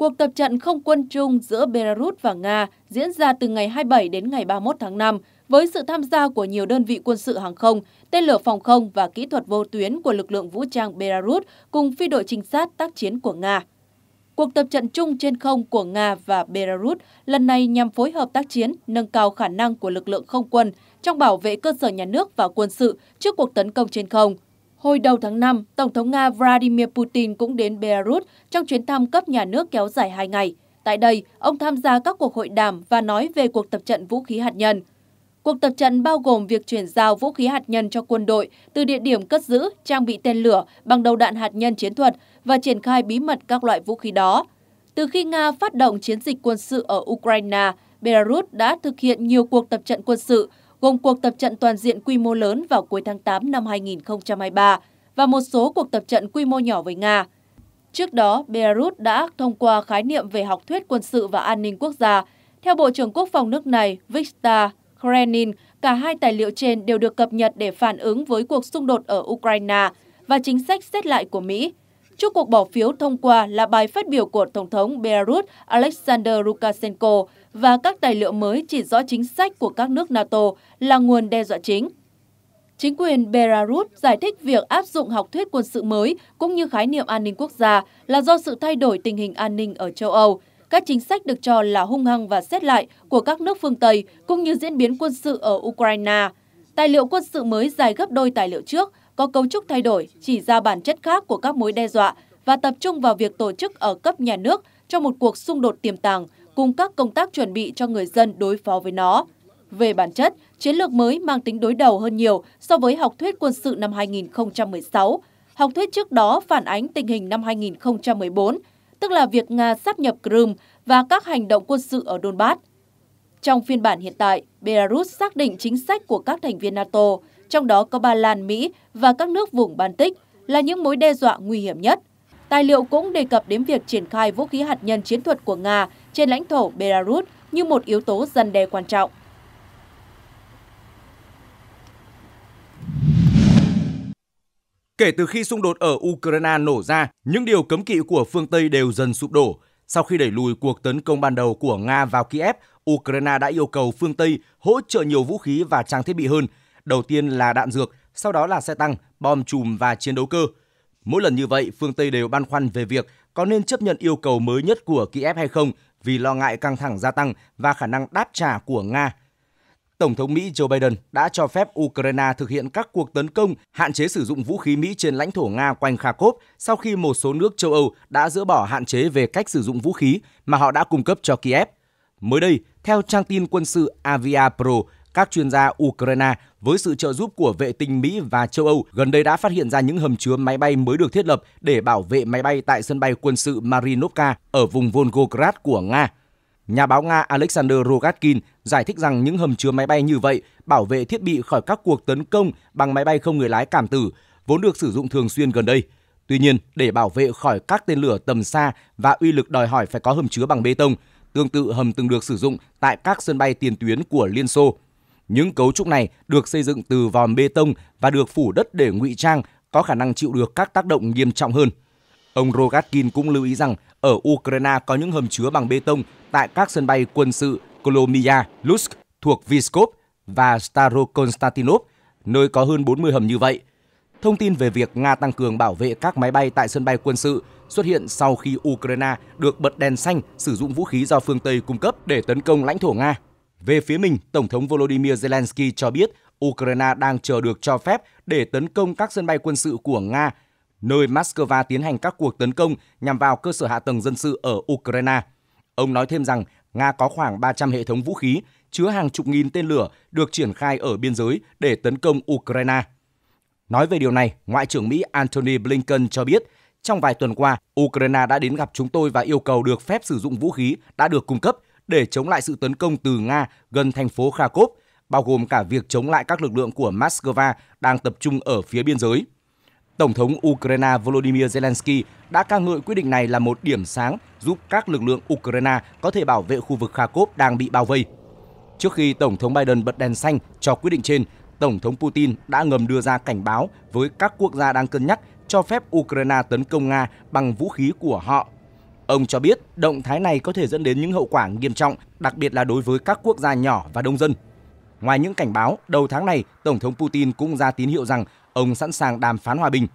Cuộc tập trận không quân chung giữa Belarus và Nga diễn ra từ ngày 27 đến ngày 31 tháng 5 với sự tham gia của nhiều đơn vị quân sự hàng không, tên lửa phòng không và kỹ thuật vô tuyến của lực lượng vũ trang Belarus cùng phi đội trinh sát tác chiến của Nga. Cuộc tập trận chung trên không của Nga và Belarus lần này nhằm phối hợp tác chiến, nâng cao khả năng của lực lượng không quân trong bảo vệ cơ sở nhà nước và quân sự trước cuộc tấn công trên không. Hồi đầu tháng 5, Tổng thống Nga Vladimir Putin cũng đến Belarus trong chuyến thăm cấp nhà nước kéo dài 2 ngày. Tại đây, ông tham gia các cuộc hội đàm và nói về cuộc tập trận vũ khí hạt nhân. Cuộc tập trận bao gồm việc chuyển giao vũ khí hạt nhân cho quân đội từ địa điểm cất giữ, trang bị tên lửa bằng đầu đạn hạt nhân chiến thuật và triển khai bí mật các loại vũ khí đó. Từ khi Nga phát động chiến dịch quân sự ở Ukraine, Belarus đã thực hiện nhiều cuộc tập trận quân sự gồm cuộc tập trận toàn diện quy mô lớn vào cuối tháng 8 năm 2023 và một số cuộc tập trận quy mô nhỏ với Nga. Trước đó, Belarus đã thông qua khái niệm về học thuyết quân sự và an ninh quốc gia. Theo Bộ trưởng Quốc phòng nước này, Viktor Krenin, cả hai tài liệu trên đều được cập nhật để phản ứng với cuộc xung đột ở Ukraine và chính sách xét lại của Mỹ trước cuộc bỏ phiếu thông qua là bài phát biểu của Tổng thống Belarus Alexander Lukashenko và các tài liệu mới chỉ rõ chính sách của các nước NATO là nguồn đe dọa chính. Chính quyền Belarus giải thích việc áp dụng học thuyết quân sự mới cũng như khái niệm an ninh quốc gia là do sự thay đổi tình hình an ninh ở châu Âu, các chính sách được cho là hung hăng và xét lại của các nước phương Tây cũng như diễn biến quân sự ở Ukraine. Tài liệu quân sự mới dài gấp đôi tài liệu trước – có cấu trúc thay đổi, chỉ ra bản chất khác của các mối đe dọa và tập trung vào việc tổ chức ở cấp nhà nước cho một cuộc xung đột tiềm tàng cùng các công tác chuẩn bị cho người dân đối phó với nó. Về bản chất, chiến lược mới mang tính đối đầu hơn nhiều so với học thuyết quân sự năm 2016. Học thuyết trước đó phản ánh tình hình năm 2014, tức là việc Nga sáp nhập Crimea và các hành động quân sự ở Donbass. Trong phiên bản hiện tại, Belarus xác định chính sách của các thành viên NATO trong đó có Ba Lan, Mỹ và các nước vùng Baltic, là những mối đe dọa nguy hiểm nhất. Tài liệu cũng đề cập đến việc triển khai vũ khí hạt nhân chiến thuật của Nga trên lãnh thổ Belarus như một yếu tố dân đe quan trọng. Kể từ khi xung đột ở Ukraine nổ ra, những điều cấm kỵ của phương Tây đều dần sụp đổ. Sau khi đẩy lùi cuộc tấn công ban đầu của Nga vào Kiev, Ukraine đã yêu cầu phương Tây hỗ trợ nhiều vũ khí và trang thiết bị hơn – Đầu tiên là đạn dược, sau đó là xe tăng, bom chùm và chiến đấu cơ. Mỗi lần như vậy, phương Tây đều băn khoăn về việc có nên chấp nhận yêu cầu mới nhất của Kiev hay không vì lo ngại căng thẳng gia tăng và khả năng đáp trả của Nga. Tổng thống Mỹ Joe Biden đã cho phép Ukraine thực hiện các cuộc tấn công hạn chế sử dụng vũ khí Mỹ trên lãnh thổ Nga quanh Kharkov sau khi một số nước châu Âu đã dỡ bỏ hạn chế về cách sử dụng vũ khí mà họ đã cung cấp cho Kiev. Mới đây, theo trang tin quân sự Avia Pro, các chuyên gia Ukraine với sự trợ giúp của vệ tinh Mỹ và châu Âu gần đây đã phát hiện ra những hầm chứa máy bay mới được thiết lập để bảo vệ máy bay tại sân bay quân sự Marinovka ở vùng Volgograd của Nga. Nhà báo Nga Alexander Rogatkin giải thích rằng những hầm chứa máy bay như vậy bảo vệ thiết bị khỏi các cuộc tấn công bằng máy bay không người lái cảm tử vốn được sử dụng thường xuyên gần đây. Tuy nhiên, để bảo vệ khỏi các tên lửa tầm xa và uy lực đòi hỏi phải có hầm chứa bằng bê tông, tương tự hầm từng được sử dụng tại các sân bay tiền tuyến của Liên Xô. Những cấu trúc này được xây dựng từ vòm bê tông và được phủ đất để ngụy trang, có khả năng chịu được các tác động nghiêm trọng hơn. Ông Rogatkin cũng lưu ý rằng ở Ukraine có những hầm chứa bằng bê tông tại các sân bay quân sự Kolomia, Lusk thuộc Vyskov và Starokonstantinov, nơi có hơn 40 hầm như vậy. Thông tin về việc Nga tăng cường bảo vệ các máy bay tại sân bay quân sự xuất hiện sau khi Ukraine được bật đèn xanh sử dụng vũ khí do phương Tây cung cấp để tấn công lãnh thổ Nga về phía mình, Tổng thống Volodymyr Zelensky cho biết Ukraine đang chờ được cho phép để tấn công các sân bay quân sự của Nga, nơi Moscow tiến hành các cuộc tấn công nhằm vào cơ sở hạ tầng dân sự ở Ukraine. Ông nói thêm rằng Nga có khoảng 300 hệ thống vũ khí chứa hàng chục nghìn tên lửa được triển khai ở biên giới để tấn công Ukraine. Nói về điều này, Ngoại trưởng Mỹ Antony Blinken cho biết, trong vài tuần qua, Ukraine đã đến gặp chúng tôi và yêu cầu được phép sử dụng vũ khí đã được cung cấp để chống lại sự tấn công từ Nga gần thành phố Kharkov, bao gồm cả việc chống lại các lực lượng của Moscow đang tập trung ở phía biên giới. Tổng thống Ukraine Volodymyr Zelensky đã ca ngợi quyết định này là một điểm sáng giúp các lực lượng Ukraine có thể bảo vệ khu vực Kharkov đang bị bao vây. Trước khi Tổng thống Biden bật đèn xanh cho quyết định trên, Tổng thống Putin đã ngầm đưa ra cảnh báo với các quốc gia đang cân nhắc cho phép Ukraine tấn công Nga bằng vũ khí của họ Ông cho biết động thái này có thể dẫn đến những hậu quả nghiêm trọng, đặc biệt là đối với các quốc gia nhỏ và đông dân. Ngoài những cảnh báo, đầu tháng này, Tổng thống Putin cũng ra tín hiệu rằng ông sẵn sàng đàm phán hòa bình.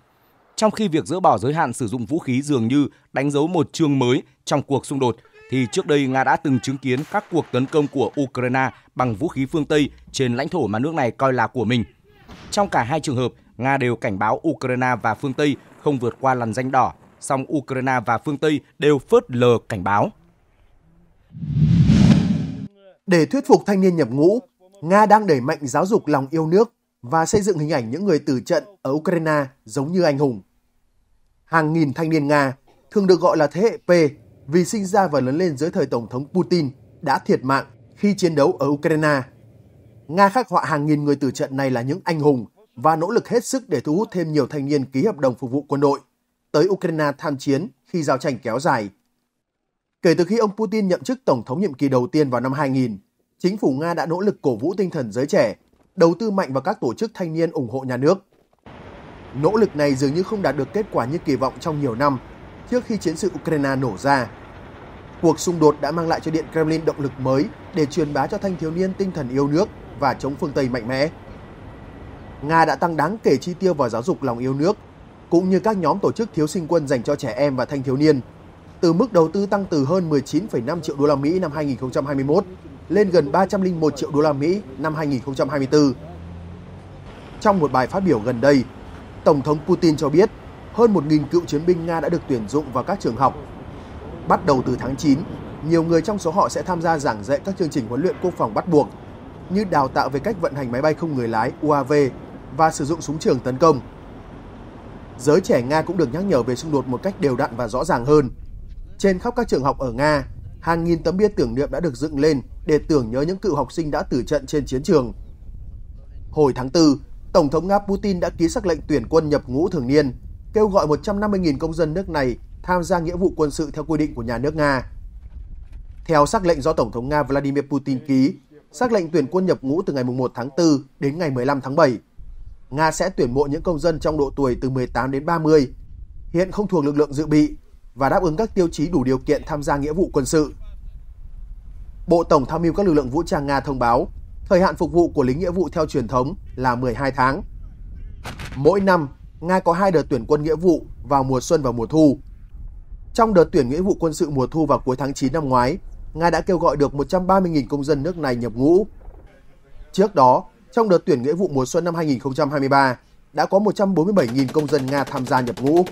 Trong khi việc dỡ bỏ giới hạn sử dụng vũ khí dường như đánh dấu một chương mới trong cuộc xung đột, thì trước đây Nga đã từng chứng kiến các cuộc tấn công của Ukraine bằng vũ khí phương Tây trên lãnh thổ mà nước này coi là của mình. Trong cả hai trường hợp, Nga đều cảnh báo Ukraine và phương Tây không vượt qua lằn danh đỏ song Ukraine và phương Tây đều phớt lờ cảnh báo. Để thuyết phục thanh niên nhập ngũ, Nga đang đẩy mạnh giáo dục lòng yêu nước và xây dựng hình ảnh những người tử trận ở Ukraine giống như anh hùng. Hàng nghìn thanh niên Nga, thường được gọi là thế hệ P vì sinh ra và lớn lên dưới thời Tổng thống Putin, đã thiệt mạng khi chiến đấu ở Ukraine. Nga khắc họa hàng nghìn người tử trận này là những anh hùng và nỗ lực hết sức để thu hút thêm nhiều thanh niên ký hợp đồng phục vụ quân đội tới Ukraine tham chiến khi giao tranh kéo dài. Kể từ khi ông Putin nhậm chức Tổng thống nhiệm kỳ đầu tiên vào năm 2000, chính phủ Nga đã nỗ lực cổ vũ tinh thần giới trẻ, đầu tư mạnh vào các tổ chức thanh niên ủng hộ nhà nước. Nỗ lực này dường như không đạt được kết quả như kỳ vọng trong nhiều năm trước khi chiến sự Ukraine nổ ra. Cuộc xung đột đã mang lại cho Điện Kremlin động lực mới để truyền bá cho thanh thiếu niên tinh thần yêu nước và chống phương Tây mạnh mẽ. Nga đã tăng đáng kể chi tiêu vào giáo dục lòng yêu nước cũng như các nhóm tổ chức thiếu sinh quân dành cho trẻ em và thanh thiếu niên, từ mức đầu tư tăng từ hơn 19,5 triệu đô la Mỹ năm 2021 lên gần 301 triệu đô la Mỹ năm 2024. Trong một bài phát biểu gần đây, Tổng thống Putin cho biết hơn 1.000 cựu chiến binh Nga đã được tuyển dụng vào các trường học. Bắt đầu từ tháng 9, nhiều người trong số họ sẽ tham gia giảng dạy các chương trình huấn luyện quốc phòng bắt buộc như đào tạo về cách vận hành máy bay không người lái UAV và sử dụng súng trường tấn công giới trẻ Nga cũng được nhắc nhở về xung đột một cách đều đặn và rõ ràng hơn. Trên khắp các trường học ở Nga, hàng nghìn tấm bia tưởng niệm đã được dựng lên để tưởng nhớ những cựu học sinh đã tử trận trên chiến trường. Hồi tháng 4, Tổng thống Nga Putin đã ký sắc lệnh tuyển quân nhập ngũ thường niên, kêu gọi 150.000 công dân nước này tham gia nghĩa vụ quân sự theo quy định của nhà nước Nga. Theo sắc lệnh do Tổng thống Nga Vladimir Putin ký, sắc lệnh tuyển quân nhập ngũ từ ngày 1 tháng 4 đến ngày 15 tháng 7, Nga sẽ tuyển mộ những công dân trong độ tuổi từ 18 đến 30, hiện không thuộc lực lượng dự bị và đáp ứng các tiêu chí đủ điều kiện tham gia nghĩa vụ quân sự. Bộ Tổng tham mưu các lực lượng vũ trang Nga thông báo, thời hạn phục vụ của lính nghĩa vụ theo truyền thống là 12 tháng. Mỗi năm, Nga có hai đợt tuyển quân nghĩa vụ vào mùa xuân và mùa thu. Trong đợt tuyển nghĩa vụ quân sự mùa thu vào cuối tháng 9 năm ngoái, Nga đã kêu gọi được 130.000 công dân nước này nhập ngũ. Trước đó, trong đợt tuyển nghĩa vụ mùa xuân năm 2023 đã có 147.000 công dân Nga tham gia nhập ngũ.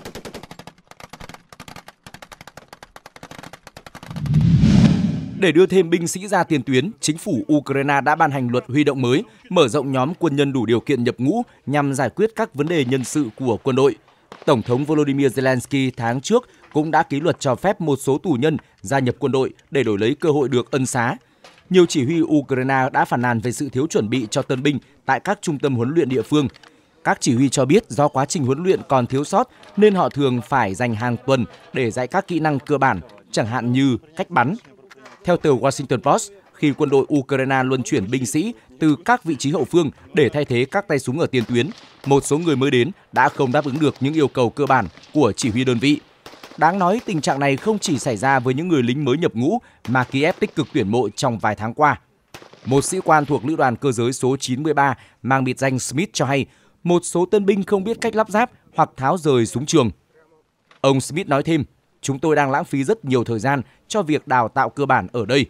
Để đưa thêm binh sĩ ra tiền tuyến, chính phủ Ukraine đã ban hành luật huy động mới, mở rộng nhóm quân nhân đủ điều kiện nhập ngũ nhằm giải quyết các vấn đề nhân sự của quân đội. Tổng thống Volodymyr Zelensky tháng trước cũng đã ký luật cho phép một số tù nhân gia nhập quân đội để đổi lấy cơ hội được ân xá nhiều chỉ huy Ukraine đã phản nàn về sự thiếu chuẩn bị cho tân binh tại các trung tâm huấn luyện địa phương. Các chỉ huy cho biết do quá trình huấn luyện còn thiếu sót nên họ thường phải dành hàng tuần để dạy các kỹ năng cơ bản, chẳng hạn như cách bắn. Theo tờ Washington Post, khi quân đội Ukraine luân chuyển binh sĩ từ các vị trí hậu phương để thay thế các tay súng ở tiền tuyến, một số người mới đến đã không đáp ứng được những yêu cầu cơ bản của chỉ huy đơn vị. Đáng nói, tình trạng này không chỉ xảy ra với những người lính mới nhập ngũ mà Kiev tích cực tuyển mộ trong vài tháng qua. Một sĩ quan thuộc lữ đoàn cơ giới số 93 mang biệt danh Smith cho hay, một số tân binh không biết cách lắp ráp hoặc tháo rời súng trường. Ông Smith nói thêm, chúng tôi đang lãng phí rất nhiều thời gian cho việc đào tạo cơ bản ở đây.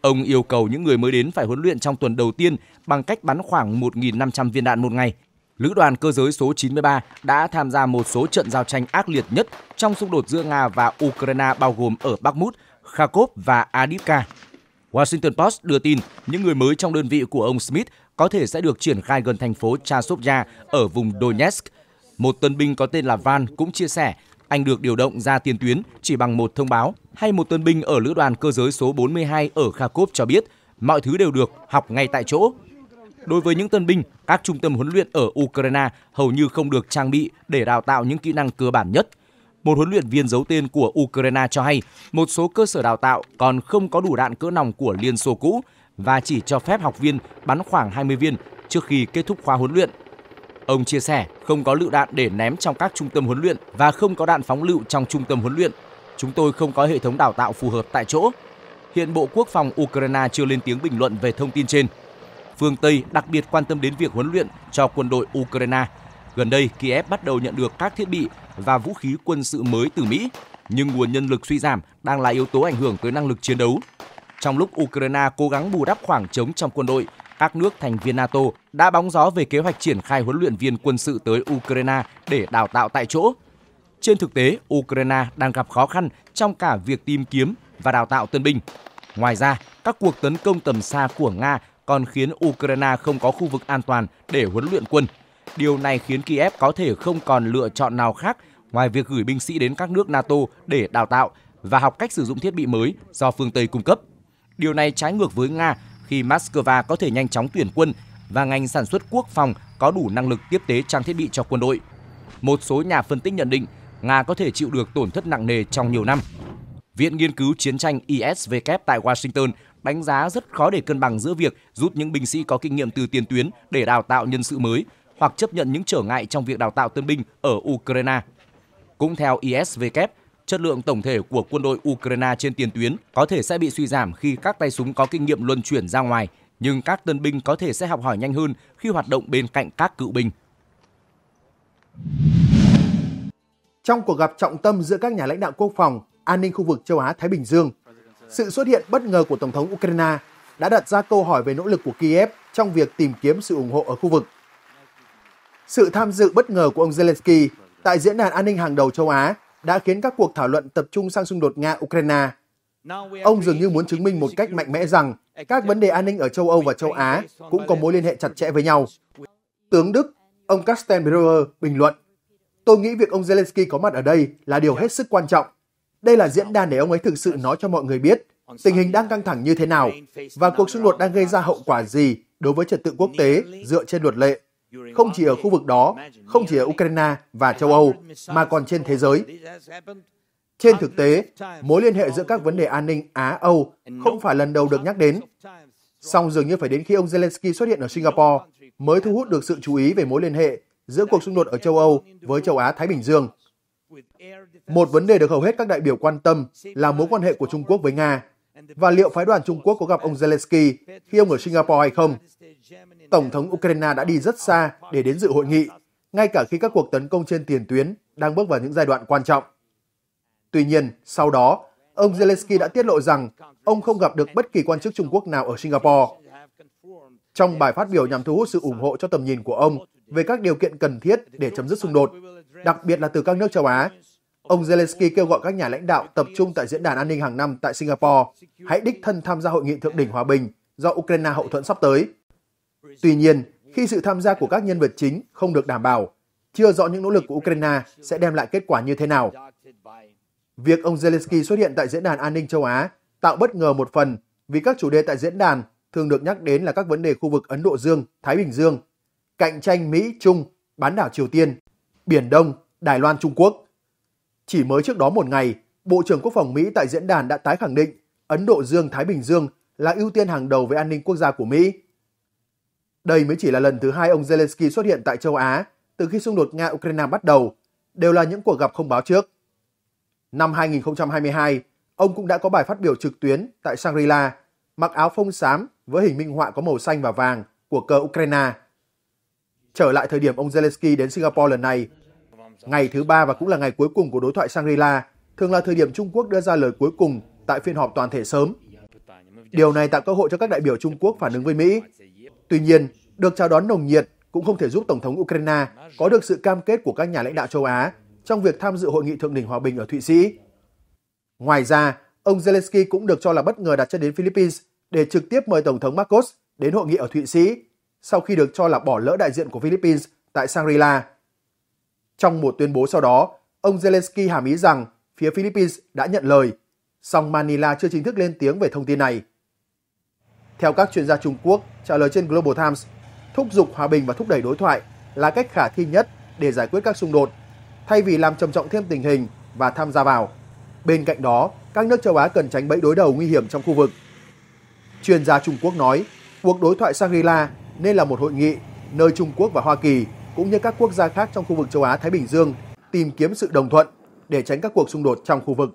Ông yêu cầu những người mới đến phải huấn luyện trong tuần đầu tiên bằng cách bắn khoảng 1.500 viên đạn một ngày – Lữ đoàn cơ giới số 93 đã tham gia một số trận giao tranh ác liệt nhất trong xung đột giữa Nga và Ukraine bao gồm ở Bakhmut, Kharkov và Adivka. Washington Post đưa tin những người mới trong đơn vị của ông Smith có thể sẽ được triển khai gần thành phố Chasovya ở vùng Donetsk. Một tân binh có tên là Van cũng chia sẻ anh được điều động ra tiền tuyến chỉ bằng một thông báo. Hay một tân binh ở lữ đoàn cơ giới số 42 ở Kharkov cho biết mọi thứ đều được học ngay tại chỗ Đối với những tân binh, các trung tâm huấn luyện ở Ukraine hầu như không được trang bị để đào tạo những kỹ năng cơ bản nhất. Một huấn luyện viên giấu tên của Ukraine cho hay một số cơ sở đào tạo còn không có đủ đạn cỡ nòng của Liên Xô cũ và chỉ cho phép học viên bắn khoảng 20 viên trước khi kết thúc khóa huấn luyện. Ông chia sẻ không có lựu đạn để ném trong các trung tâm huấn luyện và không có đạn phóng lựu trong trung tâm huấn luyện. Chúng tôi không có hệ thống đào tạo phù hợp tại chỗ. Hiện Bộ Quốc phòng Ukraine chưa lên tiếng bình luận về thông tin trên phương Tây đặc biệt quan tâm đến việc huấn luyện cho quân đội Ukraine. Gần đây, Kiev bắt đầu nhận được các thiết bị và vũ khí quân sự mới từ Mỹ, nhưng nguồn nhân lực suy giảm đang là yếu tố ảnh hưởng tới năng lực chiến đấu. Trong lúc Ukraine cố gắng bù đắp khoảng trống trong quân đội, các nước thành viên NATO đã bóng gió về kế hoạch triển khai huấn luyện viên quân sự tới Ukraine để đào tạo tại chỗ. Trên thực tế, Ukraine đang gặp khó khăn trong cả việc tìm kiếm và đào tạo tân binh. Ngoài ra, các cuộc tấn công tầm xa của Nga còn khiến Ukraine không có khu vực an toàn để huấn luyện quân. Điều này khiến Kiev có thể không còn lựa chọn nào khác ngoài việc gửi binh sĩ đến các nước NATO để đào tạo và học cách sử dụng thiết bị mới do phương Tây cung cấp. Điều này trái ngược với Nga khi Moscow có thể nhanh chóng tuyển quân và ngành sản xuất quốc phòng có đủ năng lực tiếp tế trang thiết bị cho quân đội. Một số nhà phân tích nhận định Nga có thể chịu được tổn thất nặng nề trong nhiều năm. Viện Nghiên cứu Chiến tranh ISW tại Washington đánh giá rất khó để cân bằng giữa việc rút những binh sĩ có kinh nghiệm từ tiền tuyến để đào tạo nhân sự mới hoặc chấp nhận những trở ngại trong việc đào tạo tân binh ở Ukraine. Cũng theo ISW, chất lượng tổng thể của quân đội Ukraine trên tiền tuyến có thể sẽ bị suy giảm khi các tay súng có kinh nghiệm luân chuyển ra ngoài, nhưng các tân binh có thể sẽ học hỏi nhanh hơn khi hoạt động bên cạnh các cựu binh. Trong cuộc gặp trọng tâm giữa các nhà lãnh đạo quốc phòng, an ninh khu vực châu Á-Thái Bình Dương – sự xuất hiện bất ngờ của Tổng thống Ukraine đã đặt ra câu hỏi về nỗ lực của Kiev trong việc tìm kiếm sự ủng hộ ở khu vực. Sự tham dự bất ngờ của ông Zelensky tại Diễn đàn An ninh hàng đầu châu Á đã khiến các cuộc thảo luận tập trung sang xung đột Nga-Ukraine. Ông dường như muốn chứng minh một cách mạnh mẽ rằng các vấn đề an ninh ở châu Âu và châu Á cũng có mối liên hệ chặt chẽ với nhau. Tướng Đức, ông Kastenbauer bình luận, Tôi nghĩ việc ông Zelensky có mặt ở đây là điều hết sức quan trọng đây là diễn đàn để ông ấy thực sự nói cho mọi người biết tình hình đang căng thẳng như thế nào và cuộc xung đột đang gây ra hậu quả gì đối với trật tự quốc tế dựa trên luật lệ, không chỉ ở khu vực đó, không chỉ ở Ukraine và châu Âu, mà còn trên thế giới. Trên thực tế, mối liên hệ giữa các vấn đề an ninh Á-Âu không phải lần đầu được nhắc đến. Song dường như phải đến khi ông Zelensky xuất hiện ở Singapore mới thu hút được sự chú ý về mối liên hệ giữa cuộc xung đột ở châu Âu với châu Á-Thái Bình Dương. Một vấn đề được hầu hết các đại biểu quan tâm là mối quan hệ của Trung Quốc với Nga và liệu phái đoàn Trung Quốc có gặp ông Zelensky khi ông ở Singapore hay không. Tổng thống Ukraine đã đi rất xa để đến dự hội nghị, ngay cả khi các cuộc tấn công trên tiền tuyến đang bước vào những giai đoạn quan trọng. Tuy nhiên, sau đó, ông Zelensky đã tiết lộ rằng ông không gặp được bất kỳ quan chức Trung Quốc nào ở Singapore. Trong bài phát biểu nhằm thu hút sự ủng hộ cho tầm nhìn của ông về các điều kiện cần thiết để chấm dứt xung đột, đặc biệt là từ các nước châu Á, Ông Zelensky kêu gọi các nhà lãnh đạo tập trung tại diễn đàn an ninh hàng năm tại Singapore, hãy đích thân tham gia hội nghị thượng đỉnh hòa bình do Ukraine hậu thuẫn sắp tới. Tuy nhiên, khi sự tham gia của các nhân vật chính không được đảm bảo, chưa rõ những nỗ lực của Ukraine sẽ đem lại kết quả như thế nào. Việc ông Zelensky xuất hiện tại diễn đàn an ninh châu Á tạo bất ngờ một phần vì các chủ đề tại diễn đàn thường được nhắc đến là các vấn đề khu vực Ấn Độ Dương, Thái Bình Dương, cạnh tranh Mỹ, Trung, bán đảo Triều Tiên, Biển Đông, Đài Loan, Trung Quốc. Chỉ mới trước đó một ngày, Bộ trưởng Quốc phòng Mỹ tại diễn đàn đã tái khẳng định Ấn Độ Dương-Thái Bình Dương là ưu tiên hàng đầu về an ninh quốc gia của Mỹ. Đây mới chỉ là lần thứ hai ông Zelensky xuất hiện tại châu Á từ khi xung đột Nga-Ukraine bắt đầu, đều là những cuộc gặp không báo trước. Năm 2022, ông cũng đã có bài phát biểu trực tuyến tại Shangri-La, mặc áo phông xám với hình minh họa có màu xanh và vàng của cờ Ukraine. Trở lại thời điểm ông Zelensky đến Singapore lần này, Ngày thứ ba và cũng là ngày cuối cùng của đối thoại Shangri-La, thường là thời điểm Trung Quốc đưa ra lời cuối cùng tại phiên họp toàn thể sớm. Điều này tạo cơ hội cho các đại biểu Trung Quốc phản ứng với Mỹ. Tuy nhiên, được chào đón nồng nhiệt cũng không thể giúp Tổng thống Ukraine có được sự cam kết của các nhà lãnh đạo châu Á trong việc tham dự hội nghị thượng đỉnh hòa bình ở Thụy Sĩ. Ngoài ra, ông Zelensky cũng được cho là bất ngờ đặt chân đến Philippines để trực tiếp mời Tổng thống Marcos đến hội nghị ở Thụy Sĩ sau khi được cho là bỏ lỡ đại diện của Philippines tại Shangri-La trong một tuyên bố sau đó, ông Zelensky hàm ý rằng phía Philippines đã nhận lời, song Manila chưa chính thức lên tiếng về thông tin này. Theo các chuyên gia Trung Quốc trả lời trên Global Times, thúc giục hòa bình và thúc đẩy đối thoại là cách khả thi nhất để giải quyết các xung đột, thay vì làm trầm trọng thêm tình hình và tham gia vào. Bên cạnh đó, các nước châu Á cần tránh bẫy đối đầu nguy hiểm trong khu vực. Chuyên gia Trung Quốc nói, cuộc đối thoại Shangri-La nên là một hội nghị nơi Trung Quốc và Hoa Kỳ cũng như các quốc gia khác trong khu vực châu Á Thái Bình Dương tìm kiếm sự đồng thuận để tránh các cuộc xung đột trong khu vực.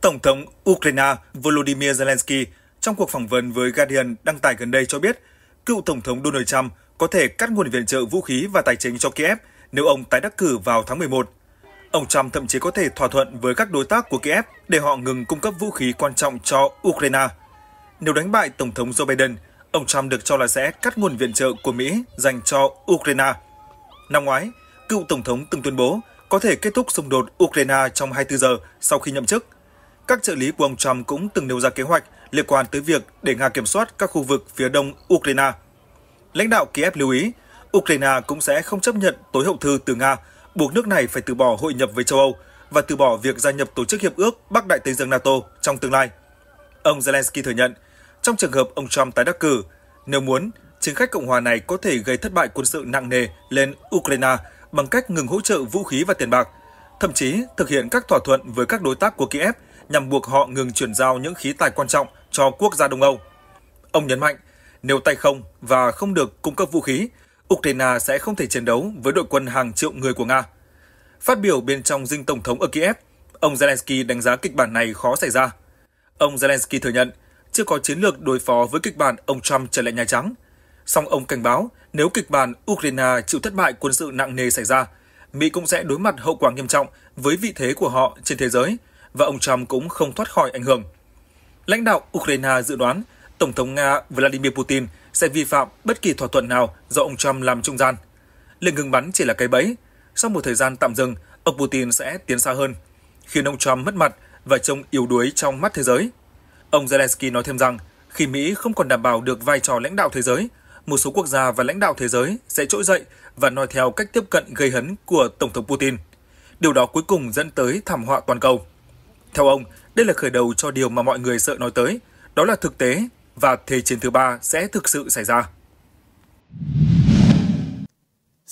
Tổng thống Ukraine Volodymyr Zelensky trong cuộc phỏng vấn với Guardian đăng tải gần đây cho biết, cựu Tổng thống Donald Trump có thể cắt nguồn viện trợ vũ khí và tài chính cho Kiev nếu ông tái đắc cử vào tháng 11. Ông Trump thậm chí có thể thỏa thuận với các đối tác của Kiev để họ ngừng cung cấp vũ khí quan trọng cho Ukraine. Nếu đánh bại Tổng thống Joe Biden, ông Trump được cho là sẽ cắt nguồn viện trợ của Mỹ dành cho Ukraine. Năm ngoái, cựu Tổng thống từng tuyên bố có thể kết thúc xung đột Ukraine trong 24 giờ sau khi nhậm chức. Các trợ lý của ông Trump cũng từng nêu ra kế hoạch liên quan tới việc để Nga kiểm soát các khu vực phía đông Ukraine. Lãnh đạo Kiev lưu ý, Ukraine cũng sẽ không chấp nhận tối hậu thư từ Nga, buộc nước này phải từ bỏ hội nhập với châu Âu và từ bỏ việc gia nhập Tổ chức Hiệp ước Bắc Đại Tây Dương NATO trong tương lai. Ông Zelensky thừa nhận, trong trường hợp ông Trump tái đắc cử. Nếu muốn, chính khách Cộng hòa này có thể gây thất bại quân sự nặng nề lên Ukraine bằng cách ngừng hỗ trợ vũ khí và tiền bạc, thậm chí thực hiện các thỏa thuận với các đối tác của Kiev nhằm buộc họ ngừng chuyển giao những khí tài quan trọng cho quốc gia Đông Âu. Ông nhấn mạnh, nếu tay không và không được cung cấp vũ khí, Ukraine sẽ không thể chiến đấu với đội quân hàng triệu người của Nga. Phát biểu bên trong dinh tổng thống ở Kiev, ông Zelensky đánh giá kịch bản này khó xảy ra. Ông Zelensky thừa nhận chưa có chiến lược đối phó với kịch bản ông Trump trở lại Nhà Trắng. Song ông cảnh báo nếu kịch bản Ukraine chịu thất bại quân sự nặng nề xảy ra, Mỹ cũng sẽ đối mặt hậu quả nghiêm trọng với vị thế của họ trên thế giới và ông Trump cũng không thoát khỏi ảnh hưởng. Lãnh đạo Ukraine dự đoán Tổng thống Nga Vladimir Putin sẽ vi phạm bất kỳ thỏa thuận nào do ông Trump làm trung gian. Lệnh ngừng bắn chỉ là cái bẫy. Sau một thời gian tạm dừng, ông Putin sẽ tiến xa hơn, khiến ông Trump mất mặt và trông yếu đuối trong mắt thế giới. Ông Zelensky nói thêm rằng, khi Mỹ không còn đảm bảo được vai trò lãnh đạo thế giới, một số quốc gia và lãnh đạo thế giới sẽ trỗi dậy và nói theo cách tiếp cận gây hấn của Tổng thống Putin. Điều đó cuối cùng dẫn tới thảm họa toàn cầu. Theo ông, đây là khởi đầu cho điều mà mọi người sợ nói tới, đó là thực tế và Thế chiến thứ ba sẽ thực sự xảy ra.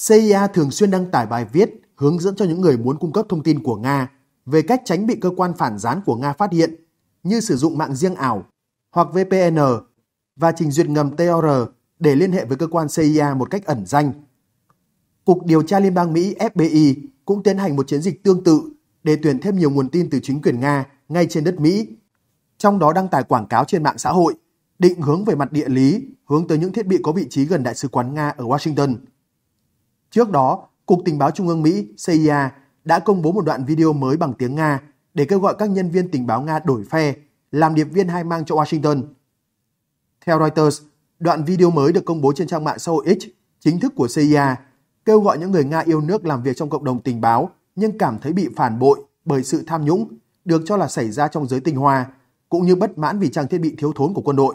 CIA thường xuyên đăng tải bài viết hướng dẫn cho những người muốn cung cấp thông tin của Nga về cách tránh bị cơ quan phản gián của Nga phát hiện như sử dụng mạng riêng ảo hoặc VPN và trình duyệt ngầm TOR để liên hệ với cơ quan CIA một cách ẩn danh. Cục điều tra Liên bang Mỹ FBI cũng tiến hành một chiến dịch tương tự để tuyển thêm nhiều nguồn tin từ chính quyền Nga ngay trên đất Mỹ, trong đó đăng tải quảng cáo trên mạng xã hội, định hướng về mặt địa lý, hướng tới những thiết bị có vị trí gần Đại sứ quán Nga ở Washington. Trước đó, Cục Tình báo Trung ương Mỹ CIA đã công bố một đoạn video mới bằng tiếng Nga để kêu gọi các nhân viên tình báo Nga đổi phe, làm điệp viên hai mang cho Washington. Theo Reuters, đoạn video mới được công bố trên trang mạng xã hội X chính thức của CIA kêu gọi những người Nga yêu nước làm việc trong cộng đồng tình báo nhưng cảm thấy bị phản bội bởi sự tham nhũng được cho là xảy ra trong giới tinh hoa cũng như bất mãn vì trang thiết bị thiếu thốn của quân đội.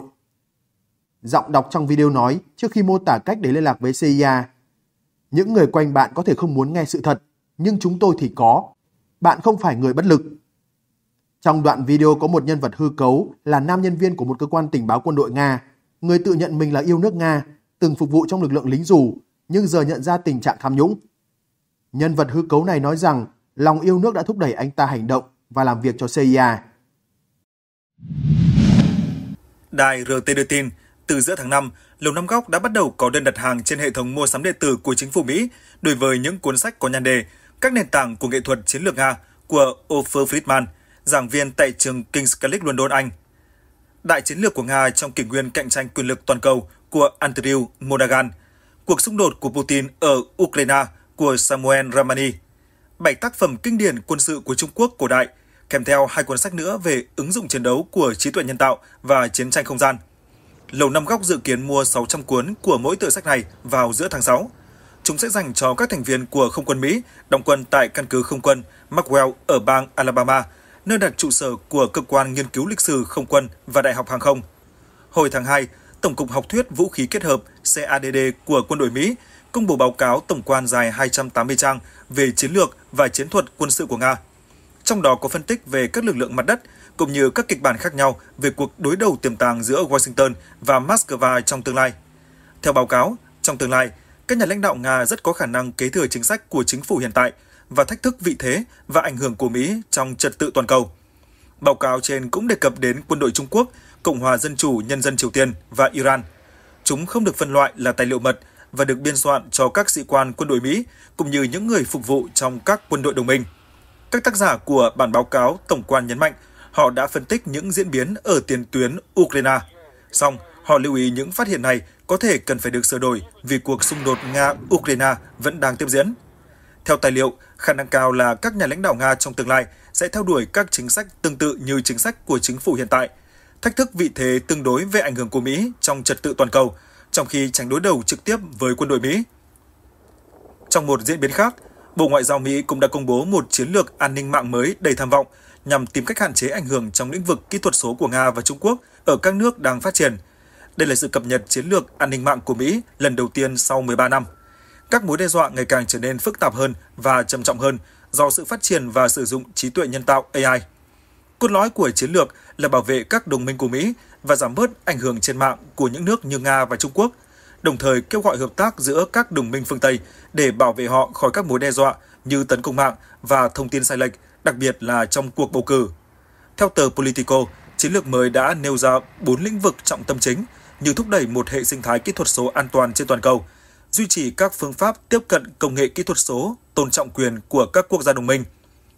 Giọng đọc trong video nói trước khi mô tả cách để liên lạc với CIA những người quanh bạn có thể không muốn nghe sự thật nhưng chúng tôi thì có. Bạn không phải người bất lực. Trong đoạn video có một nhân vật hư cấu là nam nhân viên của một cơ quan tình báo quân đội Nga. Người tự nhận mình là yêu nước Nga, từng phục vụ trong lực lượng lính dù, nhưng giờ nhận ra tình trạng tham nhũng. Nhân vật hư cấu này nói rằng lòng yêu nước đã thúc đẩy anh ta hành động và làm việc cho CIA. Đài RT đưa tin, từ giữa tháng 5, Lầu Năm Góc đã bắt đầu có đơn đặt hàng trên hệ thống mua sắm điện tử của chính phủ Mỹ đối với những cuốn sách có nhan đề Các nền tảng của nghệ thuật chiến lược Nga của Ofer Friedman – giảng viên tại trường King's College London, Anh. Đại chiến lược của Nga trong kỷ nguyên cạnh tranh quyền lực toàn cầu của Andrew Monaghan, cuộc xung đột của Putin ở Ukraine của Samuel Ramani, bảy tác phẩm kinh điển quân sự của Trung Quốc cổ đại, kèm theo hai cuốn sách nữa về ứng dụng chiến đấu của trí tuệ nhân tạo và chiến tranh không gian. Lầu Năm Góc dự kiến mua 600 cuốn của mỗi tựa sách này vào giữa tháng 6. Chúng sẽ dành cho các thành viên của không quân Mỹ đóng quân tại căn cứ không quân Maxwell ở bang Alabama nơi đặt trụ sở của Cơ quan Nghiên cứu Lịch sử Không quân và Đại học Hàng không. Hồi tháng 2, Tổng cục Học thuyết Vũ khí kết hợp CADD của quân đội Mỹ công bố báo cáo tổng quan dài 280 trang về chiến lược và chiến thuật quân sự của Nga. Trong đó có phân tích về các lực lượng mặt đất cũng như các kịch bản khác nhau về cuộc đối đầu tiềm tàng giữa Washington và Moscow trong tương lai. Theo báo cáo, trong tương lai, các nhà lãnh đạo Nga rất có khả năng kế thừa chính sách của chính phủ hiện tại – và thách thức vị thế và ảnh hưởng của Mỹ trong trật tự toàn cầu. Báo cáo trên cũng đề cập đến quân đội Trung Quốc, Cộng hòa Dân chủ Nhân dân Triều Tiên và Iran. Chúng không được phân loại là tài liệu mật và được biên soạn cho các sĩ quan quân đội Mỹ cũng như những người phục vụ trong các quân đội đồng minh. Các tác giả của bản báo cáo tổng quan nhấn mạnh họ đã phân tích những diễn biến ở tiền tuyến Ukraine. Song, họ lưu ý những phát hiện này có thể cần phải được sửa đổi vì cuộc xung đột Nga-Ukraine vẫn đang tiếp diễn. Theo tài liệu, khả năng cao là các nhà lãnh đạo Nga trong tương lai sẽ theo đuổi các chính sách tương tự như chính sách của chính phủ hiện tại, thách thức vị thế tương đối về ảnh hưởng của Mỹ trong trật tự toàn cầu, trong khi tránh đối đầu trực tiếp với quân đội Mỹ. Trong một diễn biến khác, Bộ Ngoại giao Mỹ cũng đã công bố một chiến lược an ninh mạng mới đầy tham vọng nhằm tìm cách hạn chế ảnh hưởng trong lĩnh vực kỹ thuật số của Nga và Trung Quốc ở các nước đang phát triển. Đây là sự cập nhật chiến lược an ninh mạng của Mỹ lần đầu tiên sau 13 năm các mối đe dọa ngày càng trở nên phức tạp hơn và trầm trọng hơn do sự phát triển và sử dụng trí tuệ nhân tạo AI. Cốt lõi của chiến lược là bảo vệ các đồng minh của Mỹ và giảm bớt ảnh hưởng trên mạng của những nước như Nga và Trung Quốc, đồng thời kêu gọi hợp tác giữa các đồng minh phương Tây để bảo vệ họ khỏi các mối đe dọa như tấn công mạng và thông tin sai lệch, đặc biệt là trong cuộc bầu cử. Theo tờ Politico, chiến lược mới đã nêu ra 4 lĩnh vực trọng tâm chính như thúc đẩy một hệ sinh thái kỹ thuật số an toàn trên toàn cầu – duy trì các phương pháp tiếp cận công nghệ kỹ thuật số, tôn trọng quyền của các quốc gia đồng minh,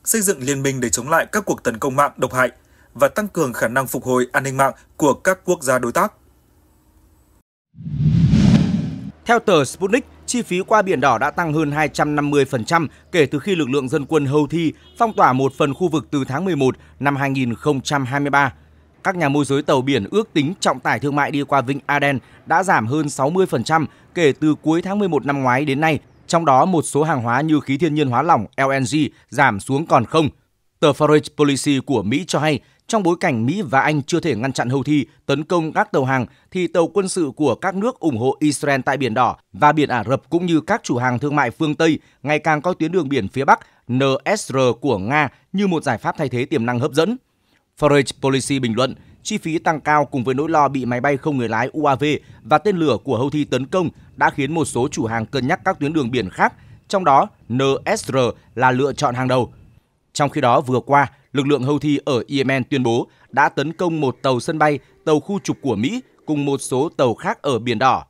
xây dựng liên minh để chống lại các cuộc tấn công mạng độc hại và tăng cường khả năng phục hồi an ninh mạng của các quốc gia đối tác. Theo tờ Sputnik, chi phí qua biển đỏ đã tăng hơn 250% kể từ khi lực lượng dân quân Houthi phong tỏa một phần khu vực từ tháng 11 năm 2023. Các nhà môi giới tàu biển ước tính trọng tải thương mại đi qua Vịnh Aden đã giảm hơn 60% kể từ cuối tháng 11 năm ngoái đến nay, trong đó một số hàng hóa như khí thiên nhiên hóa lỏng LNG giảm xuống còn không. Tờ Foreign Policy của Mỹ cho hay, trong bối cảnh Mỹ và Anh chưa thể ngăn chặn hầu thi tấn công các tàu hàng, thì tàu quân sự của các nước ủng hộ Israel tại Biển Đỏ và Biển Ả Rập cũng như các chủ hàng thương mại phương Tây ngày càng coi tuyến đường biển phía Bắc NSR của Nga như một giải pháp thay thế tiềm năng hấp dẫn – Foreign Policy bình luận, chi phí tăng cao cùng với nỗi lo bị máy bay không người lái UAV và tên lửa của Houthi tấn công đã khiến một số chủ hàng cân nhắc các tuyến đường biển khác, trong đó NSR là lựa chọn hàng đầu. Trong khi đó, vừa qua, lực lượng Houthi ở Yemen tuyên bố đã tấn công một tàu sân bay, tàu khu trục của Mỹ cùng một số tàu khác ở Biển Đỏ.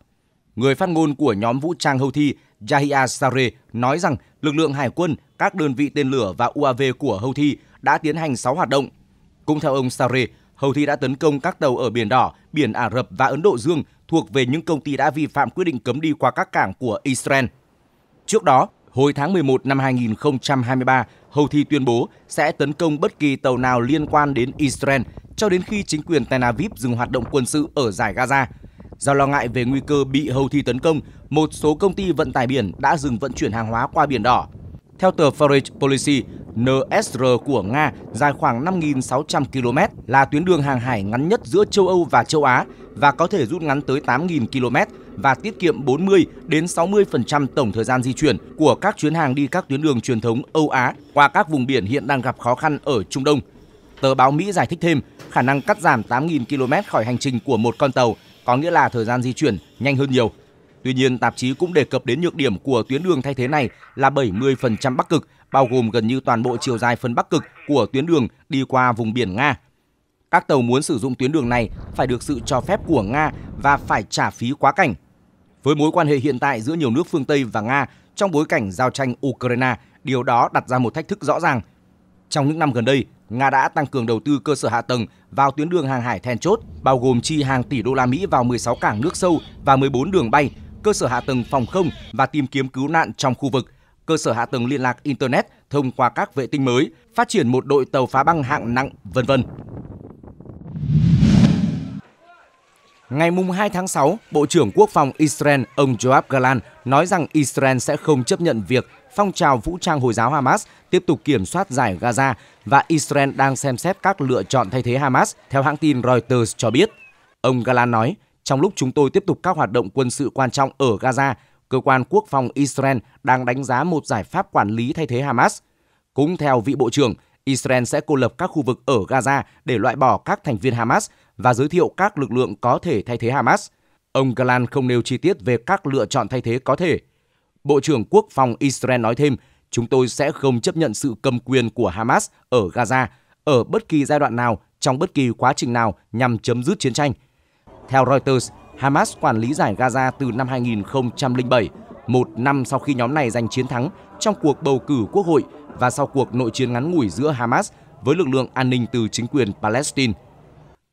Người phát ngôn của nhóm vũ trang Houthi Yahya Sare nói rằng lực lượng hải quân, các đơn vị tên lửa và UAV của Houthi đã tiến hành 6 hoạt động cũng theo ông Sare, Houthi thi đã tấn công các tàu ở Biển Đỏ, Biển Ả Rập và Ấn Độ Dương thuộc về những công ty đã vi phạm quyết định cấm đi qua các cảng của Israel. Trước đó, hồi tháng 11 năm 2023, Houthi tuyên bố sẽ tấn công bất kỳ tàu nào liên quan đến Israel cho đến khi chính quyền Tel Aviv dừng hoạt động quân sự ở giải Gaza. Do lo ngại về nguy cơ bị Houthi tấn công, một số công ty vận tải biển đã dừng vận chuyển hàng hóa qua Biển Đỏ. Theo tờ Foreign Policy, NSR của Nga dài khoảng 5.600 km, là tuyến đường hàng hải ngắn nhất giữa châu Âu và châu Á và có thể rút ngắn tới 8.000 km và tiết kiệm 40 đến 60% tổng thời gian di chuyển của các chuyến hàng đi các tuyến đường truyền thống Âu Á qua các vùng biển hiện đang gặp khó khăn ở Trung Đông. Tờ báo Mỹ giải thích thêm, khả năng cắt giảm 8.000 km khỏi hành trình của một con tàu có nghĩa là thời gian di chuyển nhanh hơn nhiều Tuy nhiên, tạp chí cũng đề cập đến nhược điểm của tuyến đường thay thế này là 70% Bắc Cực, bao gồm gần như toàn bộ chiều dài phần Bắc Cực của tuyến đường đi qua vùng biển Nga. Các tàu muốn sử dụng tuyến đường này phải được sự cho phép của Nga và phải trả phí quá cảnh. Với mối quan hệ hiện tại giữa nhiều nước phương Tây và Nga trong bối cảnh giao tranh Ukraine, điều đó đặt ra một thách thức rõ ràng. Trong những năm gần đây, Nga đã tăng cường đầu tư cơ sở hạ tầng vào tuyến đường hàng hải then chốt, bao gồm chi hàng tỷ đô la Mỹ vào 16 cảng nước sâu và 14 đường bay, cơ sở hạ tầng phòng không và tìm kiếm cứu nạn trong khu vực, cơ sở hạ tầng liên lạc Internet thông qua các vệ tinh mới, phát triển một đội tàu phá băng hạng nặng, vân vân. Ngày 2 tháng 6, Bộ trưởng Quốc phòng Israel ông Joab Galan nói rằng Israel sẽ không chấp nhận việc phong trào vũ trang Hồi giáo Hamas tiếp tục kiểm soát giải Gaza và Israel đang xem xét các lựa chọn thay thế Hamas, theo hãng tin Reuters cho biết. Ông Galan nói, trong lúc chúng tôi tiếp tục các hoạt động quân sự quan trọng ở Gaza, cơ quan quốc phòng Israel đang đánh giá một giải pháp quản lý thay thế Hamas. Cũng theo vị bộ trưởng, Israel sẽ cô lập các khu vực ở Gaza để loại bỏ các thành viên Hamas và giới thiệu các lực lượng có thể thay thế Hamas. Ông Galan không nêu chi tiết về các lựa chọn thay thế có thể. Bộ trưởng Quốc phòng Israel nói thêm, chúng tôi sẽ không chấp nhận sự cầm quyền của Hamas ở Gaza ở bất kỳ giai đoạn nào trong bất kỳ quá trình nào nhằm chấm dứt chiến tranh – theo Reuters, Hamas quản lý giải Gaza từ năm 2007, một năm sau khi nhóm này giành chiến thắng trong cuộc bầu cử quốc hội và sau cuộc nội chiến ngắn ngủi giữa Hamas với lực lượng an ninh từ chính quyền Palestine.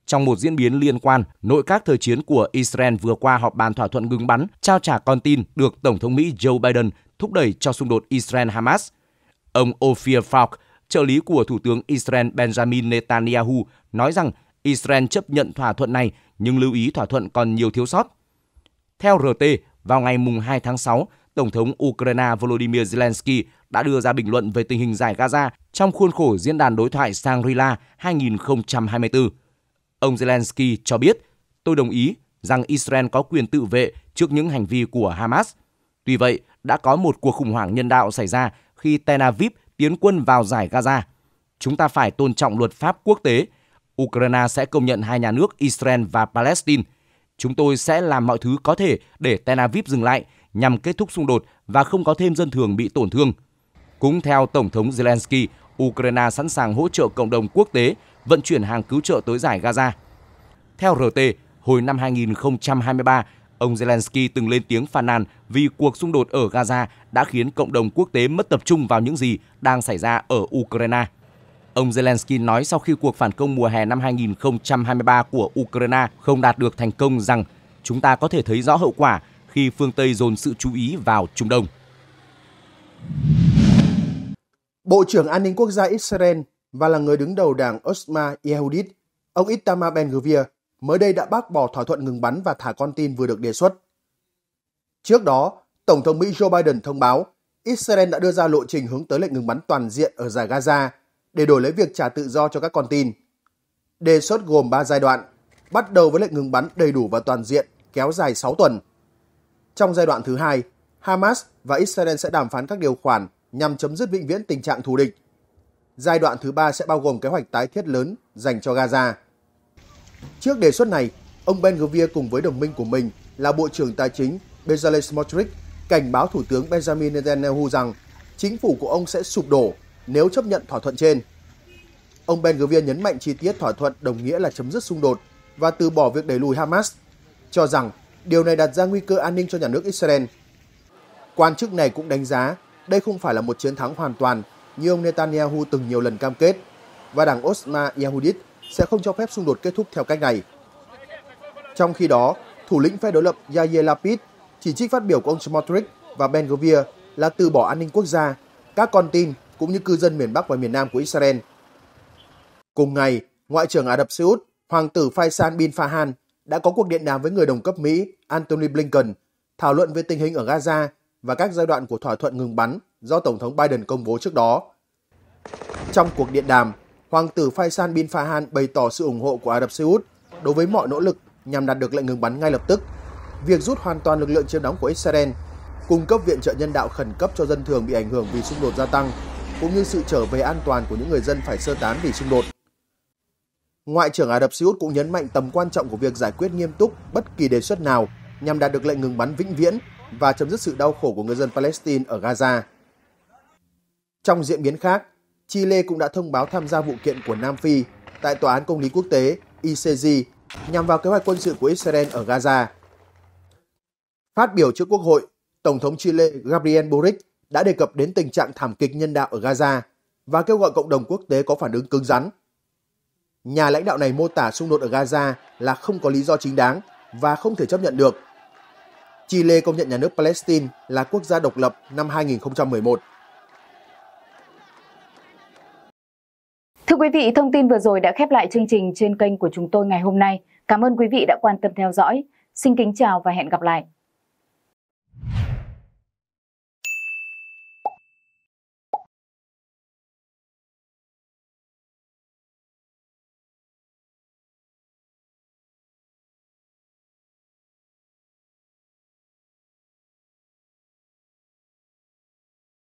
Trong một diễn biến liên quan, nội các thời chiến của Israel vừa qua họp bàn thỏa thuận ngừng bắn, trao trả con tin được Tổng thống Mỹ Joe Biden thúc đẩy cho xung đột Israel-Hamas. Ông Ophir Falk, trợ lý của Thủ tướng Israel Benjamin Netanyahu, nói rằng Israel chấp nhận thỏa thuận này nhưng lưu ý thỏa thuận còn nhiều thiếu sót. Theo RT, vào ngày mùng 2 tháng 6, Tổng thống Ukraine Volodymyr Zelensky đã đưa ra bình luận về tình hình giải Gaza trong khuôn khổ diễn đàn đối thoại Shangri-La 2024. Ông Zelensky cho biết, tôi đồng ý rằng Israel có quyền tự vệ trước những hành vi của Hamas. Tuy vậy, đã có một cuộc khủng hoảng nhân đạo xảy ra khi Tel Aviv tiến quân vào giải Gaza. Chúng ta phải tôn trọng luật pháp quốc tế Ukraine sẽ công nhận hai nhà nước Israel và Palestine. Chúng tôi sẽ làm mọi thứ có thể để Tel Aviv dừng lại nhằm kết thúc xung đột và không có thêm dân thường bị tổn thương. Cũng theo Tổng thống Zelensky, Ukraine sẵn sàng hỗ trợ cộng đồng quốc tế vận chuyển hàng cứu trợ tới giải Gaza. Theo RT, hồi năm 2023, ông Zelensky từng lên tiếng phàn nàn vì cuộc xung đột ở Gaza đã khiến cộng đồng quốc tế mất tập trung vào những gì đang xảy ra ở Ukraine. Ông Zelensky nói sau khi cuộc phản công mùa hè năm 2023 của Ukraine không đạt được thành công rằng chúng ta có thể thấy rõ hậu quả khi phương Tây dồn sự chú ý vào Trung Đông. Bộ trưởng An ninh Quốc gia Israel và là người đứng đầu đảng Osma Yehudit, ông Itamar Ben-Gvir mới đây đã bác bỏ thỏa thuận ngừng bắn và thả con tin vừa được đề xuất. Trước đó, Tổng thống Mỹ Joe Biden thông báo Israel đã đưa ra lộ trình hướng tới lệnh ngừng bắn toàn diện ở giải Gaza – để đổi lấy việc trả tự do cho các con tin. Đề xuất gồm 3 giai đoạn, bắt đầu với lệnh ngừng bắn đầy đủ và toàn diện kéo dài 6 tuần. Trong giai đoạn thứ hai, Hamas và Israel sẽ đàm phán các điều khoản nhằm chấm dứt vĩnh viễn tình trạng thù địch. Giai đoạn thứ ba sẽ bao gồm kế hoạch tái thiết lớn dành cho Gaza. Trước đề xuất này, ông Ben Gvir cùng với đồng minh của mình là Bộ trưởng Tài chính Bezalel Smotrich cảnh báo Thủ tướng Benjamin Netanyahu rằng chính phủ của ông sẽ sụp đổ nếu chấp nhận thỏa thuận trên. Ông Ben Gurion nhấn mạnh chi tiết thỏa thuận đồng nghĩa là chấm dứt xung đột và từ bỏ việc đẩy lùi Hamas, cho rằng điều này đặt ra nguy cơ an ninh cho nhà nước Israel. Quan chức này cũng đánh giá đây không phải là một chiến thắng hoàn toàn như ông Netanyahu từng nhiều lần cam kết và đảng Osma Yahudit sẽ không cho phép xung đột kết thúc theo cách này. Trong khi đó, thủ lĩnh phe đối lập Yair Lapid chỉ trích phát biểu của ông Smotrich và Ben Gurion là từ bỏ an ninh quốc gia, các con tin cũng như cư dân miền Bắc và miền Nam của Israel. Cùng ngày, Ngoại trưởng Ả Rập Xê Út, Hoàng tử Faisal bin Farhan đã có cuộc điện đàm với người đồng cấp Mỹ Antony Blinken thảo luận về tình hình ở Gaza và các giai đoạn của thỏa thuận ngừng bắn do Tổng thống Biden công bố trước đó. Trong cuộc điện đàm, Hoàng tử Faisal bin Farhan bày tỏ sự ủng hộ của Ả Rập Xê Út đối với mọi nỗ lực nhằm đạt được lệnh ngừng bắn ngay lập tức, việc rút hoàn toàn lực lượng chiếm đóng của Israel, cung cấp viện trợ nhân đạo khẩn cấp cho dân thường bị ảnh hưởng vì xung đột gia tăng cũng như sự trở về an toàn của những người dân phải sơ tán vì xung đột. Ngoại trưởng Ả Rập Xê Út cũng nhấn mạnh tầm quan trọng của việc giải quyết nghiêm túc bất kỳ đề xuất nào nhằm đạt được lệnh ngừng bắn vĩnh viễn và chấm dứt sự đau khổ của người dân Palestine ở Gaza. Trong diễn biến khác, Chile cũng đã thông báo tham gia vụ kiện của Nam Phi tại Tòa án Công lý Quốc tế ICJ nhằm vào kế hoạch quân sự của Israel ở Gaza. Phát biểu trước Quốc hội, Tổng thống Chile Gabriel Boric đã đề cập đến tình trạng thảm kịch nhân đạo ở Gaza và kêu gọi cộng đồng quốc tế có phản ứng cứng rắn. Nhà lãnh đạo này mô tả xung đột ở Gaza là không có lý do chính đáng và không thể chấp nhận được. Chile công nhận nhà nước Palestine là quốc gia độc lập năm 2011. Thưa quý vị, thông tin vừa rồi đã khép lại chương trình trên kênh của chúng tôi ngày hôm nay. Cảm ơn quý vị đã quan tâm theo dõi. Xin kính chào và hẹn gặp lại.